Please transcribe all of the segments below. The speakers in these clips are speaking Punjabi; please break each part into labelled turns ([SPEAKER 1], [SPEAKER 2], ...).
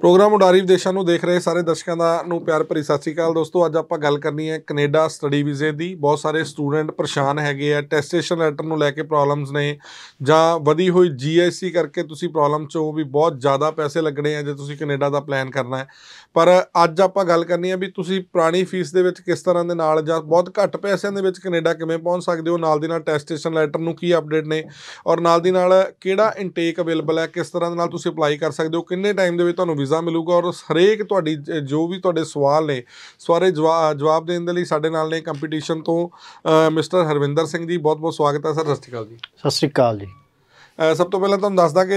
[SPEAKER 1] ਪ੍ਰੋਗਰਾਮ ਉਡਾਰੀ ਵਿਦੇਸ਼ਾਂ ਨੂੰ ਦੇਖ ਰਹੇ ਸਾਰੇ ਦਰਸ਼ਕਾਂ ਦਾ ਨੂੰ ਪਿਆਰ ਭਰੀ ਸਤਿ ਸ੍ਰੀ ਅਕਾਲ ਦੋਸਤੋ ਅੱਜ ਆਪਾਂ ਗੱਲ ਕਰਨੀ ਹੈ ਕੈਨੇਡਾ ਸਟੱਡੀ ਵੀਜ਼ੇ ਦੀ ਬਹੁਤ ਸਾਰੇ ਸਟੂਡੈਂਟ ਪਰੇਸ਼ਾਨ ਹੈਗੇ ਆ ਟੈਸਟੇਸ਼ਨ ਲੈਟਰ ਨੂੰ ਲੈ ਕੇ ਪ੍ਰੋਬਲਮਸ ਨੇ ਜਾਂ ਵਧੀ ਹੋਈ ਜੀਆਈਸੀ ਕਰਕੇ ਤੁਸੀਂ ਪ੍ਰੋਬਲਮ ਚ ਹੋ ਵੀ ਬਹੁਤ ਜ਼ਿਆਦਾ ਪੈਸੇ ਲੱਗਣੇ ਆ ਜੇ ਤੁਸੀਂ ਕੈਨੇਡਾ ਦਾ ਪਲਾਨ ਕਰਨਾ ਹੈ ਪਰ ਅੱਜ ਆਪਾਂ ਗੱਲ ਕਰਨੀ ਹੈ ਵੀ ਤੁਸੀਂ ਪੁਰਾਣੀ ਫੀਸ ਦੇ ਵਿੱਚ ਕਿਸ ਤਰ੍ਹਾਂ ਦੇ ਨਾਲ ਜਾਂ ਬਹੁਤ ਘੱਟ ਪੈਸਿਆਂ ਦੇ ਵਿੱਚ ਕੈਨੇਡਾ ਕਿਵੇਂ ਪਹੁੰਚ ਸਕਦੇ ਹੋ ਨਾਲ ਦੀ ਨਾਲ ਟੈਸਟੇਸ਼ਨ ਲੈਟਰ ਨੂੰ ਕੀ ਅਪਡੇਟ ਨੇ ਔਰ ਨਾਲ ਦੀ ਨਾਲ ਕਿਹੜਾ ਇਨਟੇਕ ਅਵੇਲੇਬਲ ਹੈ ਕਿਸ ਤਰ੍ਹਾਂ ਦੇ ਨਾਲ ਤੁਸੀਂ ਅਪਲਾਈ ਕਰ ਸਕਦੇ ਹੋ ਕਿੰਨੇ ਟਾਈਮ ਦੇ ਵਿੱਚ ਤੁਹਾਨੂੰ ਵੀਜ਼ਾ ਮਿਲੂਗਾ ਔਰ ਹਰੇਕ ਤੁਹਾਡੀ ਜੋ ਵੀ ਤੁਹਾਡੇ ਸਵਾਲ ਨੇ ਸਾਰੇ ਜਵਾਬ ਦੇਣ ਦੇ ਲਈ ਸਾਡੇ ਨਾਲ ਨੇ ਕੰਪੀਟੀਸ਼ਨ ਤੋਂ ਮਿਸਟਰ ਹਰਵਿੰਦਰ ਸਿੰਘ ਜੀ ਬਹੁਤ ਬਹੁਤ ਸਵਾਗਤ ਹੈ ਸਰ ਸਤਿ ਸ਼੍ਰੀ ਅਕਾਲ
[SPEAKER 2] ਜੀ ਸਤਿ ਸ਼੍ਰੀ ਅਕਾਲ ਜੀ
[SPEAKER 1] ਸਭ ਤੋਂ ਪਹਿਲਾਂ ਤੁਹਾਨੂੰ ਦੱਸਦਾ ਕਿ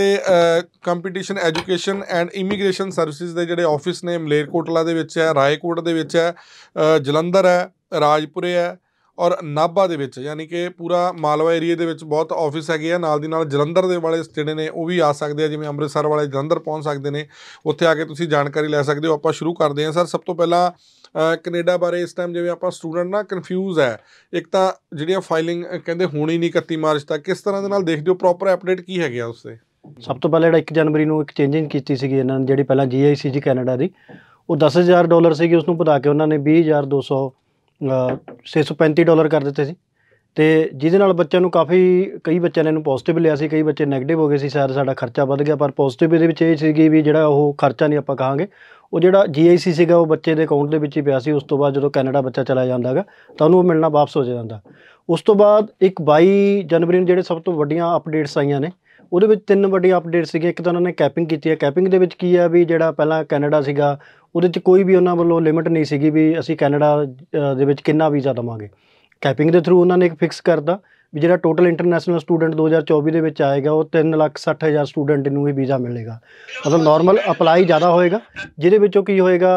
[SPEAKER 1] competition education and immigration services ਦੇ ਜਿਹੜੇ ਆਫਿਸ ਨੇ ਮਲੇਰਕੋਟਲਾ ਦੇ ਵਿੱਚ ਹੈ ਰਾਏਕੋਟ ਦੇ ਵਿੱਚ ਹੈ ਜਲੰਧਰ ਹੈ ਰਾਜਪੁਰੇ ਹੈ ਔਰ ਨਾਭਾ ਦੇ ਵਿੱਚ ਯਾਨੀ ਕਿ ਪੂਰਾ ਮਾਲਵਾ ਏਰੀਆ ਦੇ ਵਿੱਚ ਬਹੁਤ ਆਫਿਸ ਹੈਗੇ ਆ ਨਾਲ ਦੀ ਨਾਲ ਜਲੰਧਰ ਦੇ ਵਾਲੇ ਜਿਹੜੇ ਨੇ ਉਹ ਵੀ ਆ ਸਕਦੇ ਆ ਜਿਵੇਂ ਅੰਮ੍ਰਿਤਸਰ ਵਾਲੇ ਜਲੰਧਰ ਪਹੁੰਚ ਸਕਦੇ ਨੇ ਉੱਥੇ ਆ ਕੇ ਤੁਸੀਂ ਜਾਣਕਾਰੀ ਲੈ ਸਕਦੇ ਹੋ ਆਪਾਂ ਸ਼ੁਰੂ ਕਰਦੇ ਹਾਂ ਸਰ ਸਭ ਤੋਂ ਪਹਿਲਾਂ ਕੈਨੇਡਾ ਬਾਰੇ ਇਸ ਟਾਈਮ ਜਿਵੇਂ ਆਪਾਂ ਸਟੂਡੈਂਟ ਨਾ ਕਨਫਿਊਜ਼ ਹੈ ਇੱਕ ਤਾਂ ਜਿਹੜੀਆਂ ਫਾਈਲਿੰਗ ਕਹਿੰਦੇ ਹੋਣੀ ਨਹੀਂ 31 ਮਾਰਚ ਤੱਕ ਕਿਸ ਤਰ੍ਹਾਂ ਦੇ ਨਾਲ ਦੇਖਦੇ ਹੋ ਪ੍ਰੋਪਰ ਅਪਡੇਟ ਕੀ ਹੈਗੇ ਆ ਤੇ
[SPEAKER 2] ਸਭ ਤੋਂ ਪਹਿਲਾਂ ਜਿਹੜਾ 1 ਜਨਵਰੀ ਨੂੰ ਇੱਕ ਚੇਂਜਿੰਗ ਕੀਤੀ ਸੀਗੀ ਇਹਨਾਂ ਨੇ ਜਿਹੜੀ ਪਹਿਲਾਂ ਜੀਆਈਸੀਜੀ ਕੈਨੇਡਾ ਦੀ ਉਹ 10000 ਡਾਲਰ ਸੀਗੀ ਉਸ ਨੂੰ ਵਧਾ ਕੇ ਉਹਨਾਂ ਨੇ 20200 635 ਡਾਲਰ ਕਰ ਦਿੱਤੇ ਸੀ ਤੇ ਜਿਹਦੇ ਨਾਲ ਬੱਚਿਆਂ ਨੂੰ ਕਾਫੀ ਕਈ ਬੱਚਿਆਂ ਨੇ ਇਹਨੂੰ ਪੋਜ਼ਿਟਿਵ ਲਿਆ ਸੀ ਕਈ ਬੱਚੇ ਨੈਗੇਟਿਵ ਹੋ ਗਏ ਸੀ ਸਰ ਸਾਡਾ ਖਰਚਾ ਵੱਧ ਗਿਆ ਪਰ ਪੋਜ਼ਿਟਿਵ ਇਹਦੇ ਵਿੱਚ ਇਹ ਸੀਗੀ ਵੀ ਜਿਹੜਾ ਉਹ ਖਰਚਾ ਨਹੀਂ ਆਪਾਂ ਕਹਾਂਗੇ ਉਹ ਜਿਹੜਾ ਜੀਆਈਸੀ ਸੀਗਾ ਉਹ ਬੱਚੇ ਦੇ ਅਕਾਊਂਟ ਦੇ ਵਿੱਚ ਹੀ ਪਿਆ ਸੀ ਉਸ ਤੋਂ ਬਾਅਦ ਜਦੋਂ ਕੈਨੇਡਾ ਬੱਚਾ ਚਲਾ ਜਾਂਦਾਗਾ ਤਾਂ ਉਹਨੂੰ ਉਹ ਮਿਲਣਾ ਵਾਪਸ ਹੋ ਜਾਂਦਾ ਉਸ ਤੋਂ ਬਾਅਦ ਇੱਕ 22 ਜਨਵਰੀ ਨੂੰ ਜਿਹੜੇ ਸਭ ਤੋਂ ਵੱਡੀਆਂ ਅਪਡੇਟਸ ਆਈਆਂ ਨੇ ਉਹਦੇ ਵਿੱਚ ਤਿੰਨ ਵੱਡੀ ਅਪਡੇਟ ਸੀਗੇ ਇੱਕ ਤਾਂ ਉਹਨਾਂ ਨੇ ਕੈਪਿੰਗ ਕੀਤੀ ਹੈ ਕੈਪਿੰਗ ਦੇ ਵਿੱਚ ਕੀ ਹੈ ਵੀ ਜਿਹੜਾ ਪਹਿਲਾਂ ਕੈਨੇਡਾ ਸੀਗਾ ਉਹਦੇ ਵਿੱਚ ਕੋਈ ਵੀ ਉਹਨਾਂ ਵੱਲੋਂ ਲਿਮਿਟ ਨਹੀਂ ਸੀਗੀ ਵੀ ਅਸੀਂ ਕੈਨੇਡਾ ਦੇ ਵਿੱਚ ਕਿੰਨਾ ਵੀਜ਼ਾ ਦਵਾਂਗੇ ਕੈਪਿੰਗ ਦੇ ਥਰੂ ਉਹਨਾਂ ਨੇ ਇੱਕ ਫਿਕਸ ਕਰਦਾ ਵੀ ਜਿਹੜਾ ਟੋਟਲ ਇੰਟਰਨੈਸ਼ਨਲ ਸਟੂਡੈਂਟ 2024 ਦੇ ਵਿੱਚ ਆਏਗਾ ਉਹ 360000 ਸਟੂਡੈਂਟ ਨੂੰ ਹੀ ਵੀਜ਼ਾ ਮਿਲੇਗਾ ਮਤਲਬ ਨਾਰਮਲ ਅਪਲਾਈ ਜ਼ਿਆਦਾ ਹੋਏਗਾ ਜਿਹਦੇ ਵਿੱਚੋਂ ਕੀ ਹੋਏਗਾ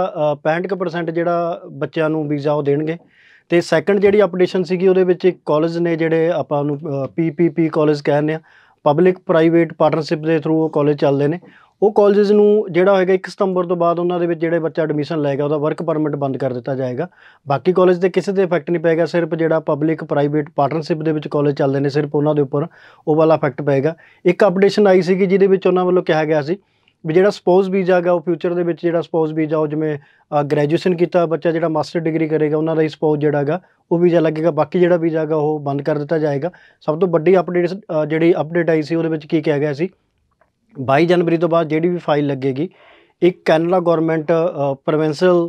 [SPEAKER 2] 65% ਜਿਹੜਾ ਬੱਚਿਆਂ ਨੂੰ ਵੀਜ਼ਾ ਉਹ ਦੇਣਗੇ ਤੇ ਸੈਕੰਡ ਜਿਹੜੀ ਅਪਡੇਸ਼ਨ ਸੀਗੀ ਉਹਦੇ ਵਿੱਚ ਇੱਕ ਕਾਲਜ ਨੇ ਜਿਹੜੇ ਆਪਾਂ ਨੂੰ ਪੀਪੀਪੀ ਕਾਲਜ ਕਹਿੰਦੇ ਆ ਪਬਲਿਕ ਪ੍ਰਾਈਵੇਟ ਪਾਰਟਨਰਸ਼ਿਪ ਦੇ ਥਰੂ ਉਹ ਕਾਲਜ ਚੱਲਦੇ ਨੇ ਉਹ ਕਾਲਜਸ ਨੂੰ ਜਿਹੜਾ ਹੋਏਗਾ 1 ਸਤੰਬਰ ਤੋਂ ਬਾਅਦ ਉਹਨਾਂ ਦੇ ਵਿੱਚ ਜਿਹੜੇ ਬੱਚਾ ਐਡਮਿਸ਼ਨ ਲਏਗਾ ਉਹਦਾ ਵਰਕ ਪਰਮਿਟ ਬੰਦ ਕਰ ਦਿੱਤਾ ਜਾਏਗਾ ਬਾਕੀ ਕਾਲਜ ਦੇ ਕਿਸੇ ਤੇ ਇਫੈਕਟ ਨਹੀਂ ਪਏਗਾ ਸਿਰਫ ਜਿਹੜਾ ਪਬਲਿਕ ਪ੍ਰਾਈਵੇਟ ਪਾਰਟਨਰਸ਼ਿਪ ਦੇ ਵਿੱਚ ਕਾਲਜ ਚੱਲਦੇ ਨੇ ਸਿਰਫ ਉਹਨਾਂ ਦੇ ਉੱਪਰ ਉਹ ਵਾਲਾ ਇਫੈਕਟ ਪਏਗਾ ਇੱਕ ਅਪਡੇਸ਼ਨ ਆਈ ਸੀਗੀ ਜਿਹਦੇ ਵਿੱਚ ਉਹਨਾਂ ਵੱਲੋਂ ਕਿਹਾ ਗਿਆ ਸੀ ਵੀ ਜਿਹੜਾ ਸਪੋਜ਼ ਵੀਜ਼ਾ ਹੈਗਾ ਉਹ ਫਿਊਚਰ ਦੇ ਵਿੱਚ ਜਿਹੜਾ ਸਪੋਜ਼ ਵੀਜ਼ਾ ਉਹ ਜਿਵੇਂ ਗ੍ਰੈਜੂਏਸ਼ਨ ਕੀਤਾ ਬੱਚਾ ਜਿਹੜਾ ਮਾਸਟਰ ਡਿਗਰੀ ਕਰੇਗਾ ਉਹਨਾਂ ਦਾ ਹੀ ਸਪੋਜ਼ ਜਿਹੜਾ ਹੈਗਾ ਉਹ ਵੀਜ਼ਾ ਲੱਗੇਗਾ ਬਾਕੀ ਜਿਹੜਾ ਵੀਜ਼ਾ ਹੈਗਾ ਉਹ ਬੰਦ ਕਰ ਦਿੱਤਾ ਜਾਏਗਾ ਸਭ ਤੋਂ ਵੱਡੀ ਅਪਡੇਟ ਜਿਹੜੀ ਅਪਡੇਟ ਆਈ ਸੀ ਉਹਦੇ ਵਿੱਚ ਕੀ ਕਿਹਾ ਗਿਆ ਸੀ 22 ਜਨਵਰੀ ਤੋਂ ਬਾਅਦ ਜਿਹੜੀ ਵੀ ਫਾਈਲ ਲੱਗੇਗੀ ਇੱਕ Canada government provincial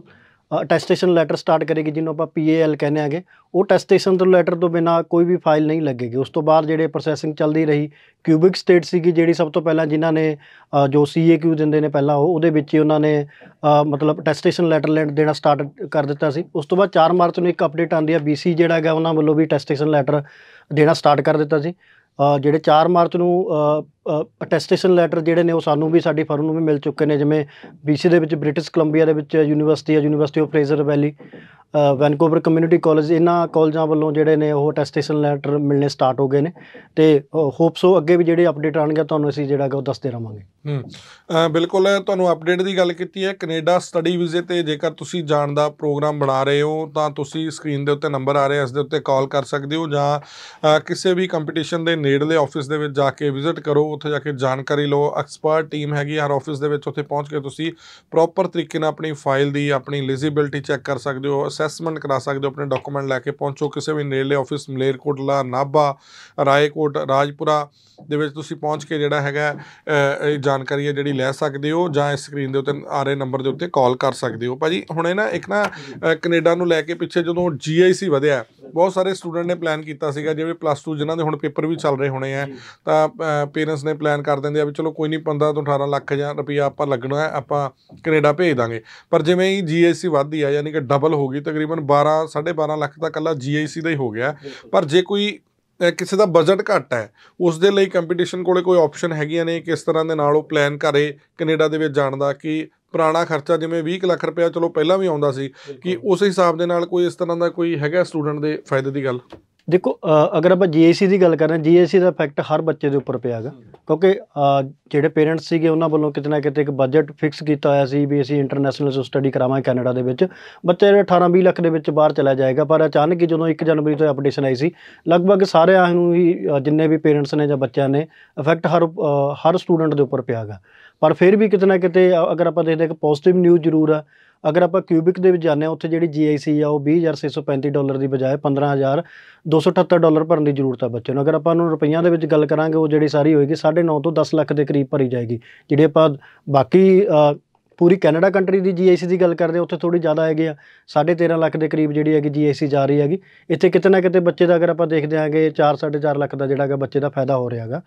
[SPEAKER 2] attestation letter start ਕਰੇਗੀ ਜਿਹਨੂੰ ਆਪਾਂ ਪੀਏਐਲ ਕਹਿੰਦੇ ਆਗੇ ਉਹ ਟੈਸਟੇਸ਼ਨ ਤੋਂ ਲੈਟਰ ਤੋਂ ਬਿਨਾ ਕੋਈ ਵੀ ਫਾਈਲ ਨਹੀਂ ਲੱਗੇਗੀ ਉਸ ਤੋਂ ਬਾਅਦ ਜਿਹੜੇ ਪ੍ਰੋਸੈਸਿੰਗ ਚੱਲਦੀ ਰਹੀ ਕਿਊਬਿਕ ਸਟੇਟ ਸੀਗੀ ਜਿਹੜੀ ਸਭ ਤੋਂ ਪਹਿਲਾਂ ਜਿਨ੍ਹਾਂ ਨੇ ਜੋ ਸੀਏਕਿਊ ਦਿੰਦੇ ਨੇ ਪਹਿਲਾਂ ਉਹ ਉਹਦੇ ਵਿੱਚ ਹੀ ਉਹਨਾਂ ਨੇ ਮਤਲਬ ਟੈਸਟੇਸ਼ਨ ਲੈਟਰ ਲੈਣ ਦੇਣਾ ਸਟਾਰਟ ਕਰ ਦਿੱਤਾ ਸੀ ਉਸ ਤੋਂ ਬਾਅਦ 4 ਮਾਰਚ ਨੂੰ ਇੱਕ ਅਪਡੇਟ ਆਂਦੀ ਆ ਬੀਸੀ ਜਿਹੜਾ ਹੈਗਾ ਉਹਨਾਂ ਵੱਲੋਂ ਵੀ ਟੈਸਟੇਸ਼ਨ ਲੈਟਰ ਦੇਣਾ ਸਟਾਰਟ ਕਰ ਦਿੱਤਾ ਸੀ ਜਿਹੜੇ 4 ਮਾਰਚ ਨੂੰ ਅਟੈਸਟੇਸ਼ਨ ਲੈਟਰ ਜਿਹੜੇ ਨੇ ਉਹ ਸਾਨੂੰ ਵੀ ਸਾਡੀ ਫਰਮ ਨੂੰ ਵੀ ਮਿਲ ਚੁੱਕੇ ਨੇ ਜਿਵੇਂ BC ਦੇ ਵਿੱਚ ਬ੍ਰਿਟਿਸ਼ ਕੋਲੰਬੀਆ ਦੇ ਵਿੱਚ ਯੂਨੀਵਰਸਿਟੀ ਹੈ university of Fraser Valley Vancouver community college ਇਹਨਾਂ ਕਾਲਜਾਂ ਵੱਲੋਂ ਜਿਹੜੇ ਨੇ ਉਹ ਟੈਸਟੇਸ਼ਨ ਲੈਟਰ ਮਿਲਨੇ ਸਟਾਰਟ ਹੋ ਗਏ ਨੇ ਤੇ ਹੋਪ ਸੋ ਅੱਗੇ ਵੀ ਜਿਹੜੇ ਅਪਡੇਟ ਆਣਗੇ ਤੁਹਾਨੂੰ ਅਸੀਂ ਜਿਹੜਾ ਉਹ ਦੱਸਦੇ ਰਵਾਂਗੇ ਹੂੰ
[SPEAKER 1] ਬਿਲਕੁਲ ਤੁਹਾਨੂੰ ਅਪਡੇਟ ਦੀ ਗੱਲ ਕੀਤੀ ਹੈ ਕੈਨੇਡਾ ਸਟੱਡੀ ਵੀਜ਼ੇ ਤੇ ਜੇਕਰ ਤੁਸੀਂ ਜਾਣ ਦਾ ਪ੍ਰੋਗਰਾਮ ਬਣਾ ਰਹੇ ਹੋ ਤਾਂ ਤੁਸੀਂ ਸਕਰੀਨ ਦੇ ਉੱਤੇ ਨੰਬਰ ਆ ਰਿਹਾ ਇਸ ਦੇ ਉੱਤੇ ਕਾਲ ਕਰ ਸਕਦੇ ਹੋ ਜਾਂ ਕਿਸੇ ਵੀ ਕੰਪੀਟੀਸ਼ਨ ਦੇ ਨੇੜਲੇ ਆਫਿਸ ਦੇ ਵਿੱਚ ਜਾ ਕੇ ਵਿਜ਼ਿਟ ਕਰੋ ਉੱਥੇ ਜਾ ਕੇ ਜਾਣਕਾਰੀ ਲਓ ਐਕਸਪਰਟ ਟੀਮ ਹੈਗੀ ਹਰ ਆਫਿਸ ਦੇ ਵਿੱਚ ਉੱਥੇ ਪਹੁੰਚ ਕੇ ਤੁਸੀਂ ਪ੍ਰੋਪਰ ਤਰੀਕੇ ਨਾਲ ਆਪਣੀ ਫਾਈਲ ਦੀ ਆਪਣੀ ਐਲੀਜੀਬਿਲਟੀ ਚੈੱਕ ਕਰ ਸਕਦੇ ਹੋ ਅਸੈਸਮੈਂਟ ਕਰਾ ਸਕਦੇ ਹੋ ਆਪਣੇ ਡਾਕੂਮੈਂਟ ਲੈ ਕੇ ਪਹੁੰਚੋ ਕਿਸੇ ਵੀ ਨੇੜਲੇ ਆਫਿਸ ਮਲੇਰਕੋਟਲਾ ਨਾਭਾ ਰਾਏਕੋਟ ਰਾਜਪੁਰਾ ਦੇ ਵਿੱਚ ਤੁਸੀਂ ਪਹੁੰਚ ਕੇ ਜਿਹੜਾ ਹੈਗਾ ਇਹ ਜਾਣਕਾਰੀ ਹੈ ਜਿਹੜੀ ਲੈ ਸਕਦੇ ਹੋ ਜਾਂ ਇਸ ਸਕਰੀਨ ਦੇ ਉੱਤੇ ਆ ਰਹੇ ਨੰਬਰ ਦੇ ਉੱਤੇ ਕਾਲ ਕਰ ਸਕਦੇ ਹੋ ਭਾਜੀ ਹੁਣ ਇਹ ਨਾ ਇੱਕ ਨਾ ਕੈਨੇਡਾ ਨੂੰ ਲੈ ਕੇ ਪਿੱਛੇ ਜਦੋਂ ਜੀਆਈਸੀ ਵਧਿਆ ਬਹੁਤ ਸਾਰੇ ਸਟੂਡੈਂਟ ਨੇ ਪਲਾਨ ਕੀਤਾ ਸੀਗਾ ਜਿਵੇਂ ਪਲੱਸ 2 ਜਿਨ੍ਹਾਂ ਦੇ ਹੁਣ ਪੇਪਰ ਵੀ ਚੱਲ ਰਹੇ ਹੋਣੇ ਆ ਤਾਂ ਪੇਰੈਂਟਸ ਨੇ ਪਲਾਨ ਕਰ ਦਿੰਦੇ ਆ ਵੀ ਚਲੋ ਕੋਈ ਨਹੀਂ 15 ਤੋਂ 18 ਲੱਖ ਜਾਂ ਰੁਪਈਆ ਆਪਾਂ ਲੱਗਣਾ ਆਪਾਂ ਕੈਨੇਡਾ ਭੇਜ ਦਾਂਗੇ ਪਰ ਜਿਵੇਂ ਹੀ ਜੀਆਈਸੀ ਵਧਦੀ ਆ ਯਾਨੀ ਕਿ ਡਬਲ ਹੋ ਗਈ ਤਕਰੀਬਨ 12 12.5 ਲੱਖ ਦਾ ਕੱਲਾ ਜੀਆਈਸੀ ਦਾ ਹੀ ਹੋ ਗਿਆ ਪਰ ਜੇ ਕੋਈ ਕਿਸੇ ਦਾ ਬਜਟ ਘੱਟ ਹੈ ਉਸ ਦੇ ਲਈ ਕੰਪੀਟੀਸ਼ਨ ਕੋਲੇ ਕੋਈ ਆਪਸ਼ਨ ਹੈਗੀਆਂ ਨੇ ਕਿਸ ਤਰ੍ਹਾਂ ਦੇ ਨਾਲ ਉਹ ਪਲਾਨ ਕਰੇ ਕੈਨੇਡਾ ਦੇ ਵਿੱਚ ਜਾਣ ਦਾ ਕਿ ਪੁਰਾਣਾ ਖਰਚਾ ਜਿਵੇਂ 20 ਲੱਖ ਰੁਪਏ ਚਲੋ ਪਹਿਲਾਂ ਵੀ ਆਉਂਦਾ ਸੀ ਕਿ ਉਸ ਹਿਸਾਬ ਦੇ ਨਾਲ ਕੋਈ ਇਸ ਤਰ੍ਹਾਂ ਦਾ ਕੋਈ ਹੈਗਾ ਸਟੂਡੈਂਟ ਦੇ ਫਾਇਦੇ ਦੀ ਗੱਲ
[SPEAKER 2] ਦੇਖੋ ਅਗਰ ਆਪਾਂ ਜੀਏਸੀ ਦੀ ਗੱਲ ਕਰਾਂ ਜੀਏਸੀ ਦਾ ਇਫੈਕਟ ਹਰ ਬੱਚੇ ਦੇ ਉੱਪਰ ਪਿਆਗਾ ਕਿਉਂਕਿ ਜਿਹੜੇ ਪੇਰੈਂਟਸ ਸੀਗੇ ਉਹਨਾਂ ਵੱਲੋਂ ਕਿਤੇ ਨਾ ਕਿਤੇ ਇੱਕ ਬਜਟ ਫਿਕਸ ਕੀਤਾ ਹੋਇਆ ਸੀ ਵੀ ਅਸੀਂ ਇੰਟਰਨੈਸ਼ਨਲ ਸਟੱਡੀ ਕਰਾਵਾਂਗੇ ਕੈਨੇਡਾ ਦੇ ਵਿੱਚ ਬੱਚੇ 18 20 ਲੱਖ ਦੇ ਵਿੱਚ ਬਾਹਰ ਚਲਾ ਜਾਏਗਾ ਪਰ ਅਚਾਨਕ ਹੀ ਜਦੋਂ 1 ਜਨਵਰੀ ਤੋਂ ਅਪਡੇਸ਼ਨ ਆਈ ਸੀ ਲਗਭਗ ਸਾਰਿਆਂ ਨੂੰ ਹੀ ਜਿੰਨੇ ਵੀ ਪੇਰੈਂਟਸ ਨੇ ਜਾਂ ਬੱਚਿਆਂ ਨੇ ਇਫੈਕਟ ਹਰ ਹਰ ਸਟੂਡੈਂਟ ਦੇ ਉੱਪਰ ਪਿਆਗਾ ਪਰ ਫਿਰ ਵੀ ਕਿਤੇ ਨਾ ਕਿਤੇ ਅਗਰ ਆਪਾਂ ਦੇਖਦੇ ਕਿ ਪੋਜ਼ਿਟਿਵ ਨਿਊਜ਼ ਜ਼ਰੂਰ ਆ ਅਗਰ ਆਪਾਂ ਕਿਊਬਿਕ ਦੇ ਵਿੱਚ ਜਾਂਦੇ ਆ ਉੱਥੇ ਜਿਹੜੀ ਜੀਆਈਸੀ ਆ ਉਹ 20635 ਡਾਲਰ ਦੀ ਬਜਾਏ 15278 ਡਾਲਰ ਭਰਨ ਦੀ ਜ਼ਰੂਰਤ ਆ ਬੱਚੇ ਨੂੰ ਅਗਰ ਆਪਾਂ ਨੂੰ ਰੁਪਈਆਂ ਦੇ ਵਿੱਚ ਗੱਲ ਕਰਾਂਗੇ ਉਹ ਜਿਹੜੀ ਸਾਰੀ ਹੋਏਗੀ 9.5 ਤੋਂ 10 ਲੱਖ ਦੇ ਕਰੀਬ ਭਰੀ ਜਾਏਗੀ ਜਿਹੜੇ ਆਪਾਂ ਬਾਕੀ ਪੂਰੀ ਕੈਨੇਡਾ ਕੰਟਰੀ ਦੀ ਜੀਆਈਸੀ ਦੀ ਗੱਲ ਕਰਦੇ ਉੱਥੇ ਥੋੜੀ ਜ਼ਿਆਦਾ ਹੈਗੇ ਆ 13.5 ਲੱਖ ਦੇ ਕਰੀਬ ਜਿਹੜੀ ਹੈਗੀ ਜੀਆਈਸੀ ਜਾ ਰਹੀ ਹੈਗੀ ਇੱਥੇ ਕਿਤੇ ਨਾ ਕਿਤੇ ਬੱਚੇ ਦਾ ਅਗਰ ਆਪਾਂ ਦੇਖਦੇ ਆਂਗੇ 4-4.5 ਲੱਖ ਦਾ ਜਿਹੜਾ ਹੈਗਾ ਬੱਚੇ ਦਾ ਫਾਇਦਾ ਹੋ ਰਿਹਾ ਹੈਗਾ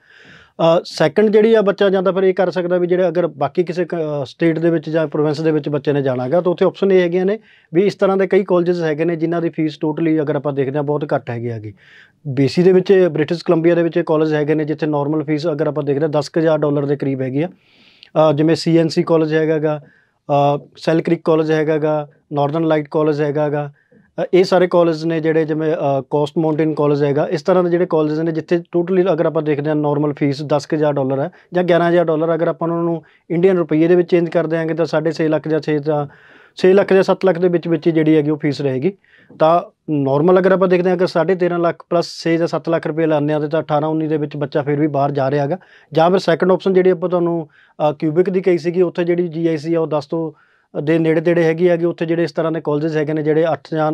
[SPEAKER 2] ਸੈਕੰਡ ਜਿਹੜੀ ਆ ਬੱਚਾ ਜਾਂਦਾ ਫਿਰ ਇਹ ਕਰ ਸਕਦਾ ਵੀ ਜਿਹੜੇ ਅਗਰ ਬਾਕੀ ਕਿਸੇ ਸਟੇਟ ਦੇ ਵਿੱਚ ਜਾਂ ਪ੍ਰੋਵਿੰਸ ਦੇ ਵਿੱਚ ਬੱਚੇ ਨੇ ਜਾਣਾਗਾ ਤਾਂ ਉੱਥੇ ਆਪਸ਼ਨ ਇਹ ਹੈਗੀਆਂ ਨੇ ਵੀ ਇਸ ਤਰ੍ਹਾਂ ਦੇ ਕਈ ਕਾਲਜਸ ਹੈਗੇ ਨੇ ਜਿਨ੍ਹਾਂ ਦੀ ਫੀਸ ਟੋਟਲੀ ਅਗਰ ਆਪਾਂ ਦੇਖਦੇ ਆ ਬਹੁਤ ਘੱਟ ਹੈਗੀ ਹੈਗੀ ਬੀਸੀ ਦੇ ਵਿੱਚ ਬ੍ਰਿਟਿਸ਼ ਕੋਲੰਬੀਆ ਦੇ ਵਿੱਚ ਕਾਲਜ ਹੈਗੇ ਨੇ ਜਿੱਥੇ ਨਾਰਮਲ ਫੀਸ ਅਗਰ ਆਪਾਂ ਦੇਖਦੇ ਆ 10000 ਡਾਲਰ ਦੇ ਕਰੀਬ ਹੈਗੀ ਆ ਜਿਵੇਂ ਸੀਐਨਸੀ ਕਾਲਜ ਹੈਗਾਗਾ ਸੈਲ ਕ੍ਰਿਕ ਕਾਲਜ ਹੈਗਾਗਾ ਨਾਰਦਰਨ ਲਾਈਟ ਕਾਲਜ ਹੈਗਾਗਾ ਇਹ ਸਾਰੇ ਕਾਲਜ ਨੇ ਜਿਹੜੇ ਜਿਵੇਂ ਕੋਸਟ ਮਾਊਂਟੇਨ ਕਾਲਜ ਹੈਗਾ ਇਸ ਤਰ੍ਹਾਂ ਦੇ ਜਿਹੜੇ ਕਾਲਜ ਨੇ ਜਿੱਥੇ ਟੋਟਲੀ ਅਗਰ ਆਪਾਂ ਦੇਖਦੇ ਹਾਂ ਨਾਰਮਲ ਫੀਸ 10000 ਡਾਲਰ ਹੈ ਜਾਂ 11000 ਡਾਲਰ ਅਗਰ ਆਪਾਂ ਉਹਨਾਂ ਨੂੰ ਇੰਡੀਅਨ ਰੁਪਏ ਦੇ ਵਿੱਚ ਚੇਂਜ ਕਰ ਆਂਗੇ ਤਾਂ 6.5 ਲੱਖ ਜਾਂ 6 ਦਾ 6 ਲੱਖ ਜਾਂ 7 ਲੱਖ ਦੇ ਵਿੱਚ ਵਿੱਚ ਜਿਹੜੀ ਹੈਗੀ ਉਹ ਫੀਸ ਰਹੇਗੀ ਤਾਂ ਨਾਰਮਲ ਅਗਰ ਆਪਾਂ ਦੇਖਦੇ ਹਾਂ ਅਗਰ 13.5 ਲੱਖ ਪਲੱਸ 6 ਜਾਂ 7 ਲੱਖ ਰੁਪਏ ਲਾਣੇ ਆ ਤਾਂ 18 19 ਦੇ ਵਿੱਚ ਬੱਚਾ ਫਿਰ ਵੀ ਬਾਹਰ ਜਾ ਰਿਹਾ ਹੈਗਾ ਜਾਂ ਫਿਰ ਸੈਕੰਡ ਆਪਸ਼ਨ ਜਿਹੜੀ ਆਪਾਂ ਤੁਹਾਨੂੰ ਕਿਊਬਿਕ ਦੀ ਕਹੀ ਸੀਗੀ ਉੱਥੇ ਜਿਹੜੀ ਜੀਆਈਸੀ ਆ ਉਹ 10 ਤੋਂ ਦੇ ਨੇੜੇ ਤੇੜੇ ਹੈਗੀ ਹੈਗੀ ਉੱਥੇ ਜਿਹੜੇ ਇਸ ਤਰ੍ਹਾਂ ਦੇ ਕਾਲਜਸ ਹੈਗੇ ਨੇ ਜਿਹੜੇ 8 ਜਾਂ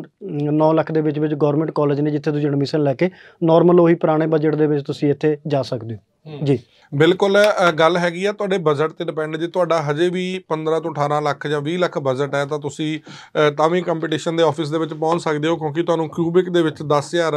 [SPEAKER 2] 9 ਲੱਖ ਦੇ ਵਿੱਚ ਵਿੱਚ ਗਵਰਨਮੈਂਟ ਕਾਲਜ ਨੇ ਜਿੱਥੇ ਤੁਸੀਂ ਐਡਮਿਸ਼ਨ ਲੈ ਕੇ ਨਾਰਮਲ ਉਹੀ ਪੁਰਾਣੇ ਬਜਟ ਦੇ ਵਿੱਚ ਤੁਸੀਂ ਇੱਥੇ ਜਾ ਸਕਦੇ ਹੋ ਜੀ
[SPEAKER 1] ਬਿਲਕੁਲ ਗੱਲ ਹੈਗੀ ਆ ਤੁਹਾਡੇ ਬਜਟ ਤੇ ਡਿਪੈਂਡ ਜੇ ਤੁਹਾਡਾ ਹਜੇ ਵੀ 15 ਤੋਂ 18 ਲੱਖ ਜਾਂ 20 ਲੱਖ ਬਜਟ ਹੈ ਤਾਂ ਤੁਸੀਂ ਤਾਂ ਵੀ ਕੰਪੀਟੀਸ਼ਨ ਦੇ ਆਫਿਸ ਦੇ ਵਿੱਚ ਪਹੁੰਚ ਸਕਦੇ ਹੋ ਕਿਉਂਕਿ ਤੁਹਾਨੂੰ ਕਿਊਬਿਕ ਦੇ ਵਿੱਚ 10000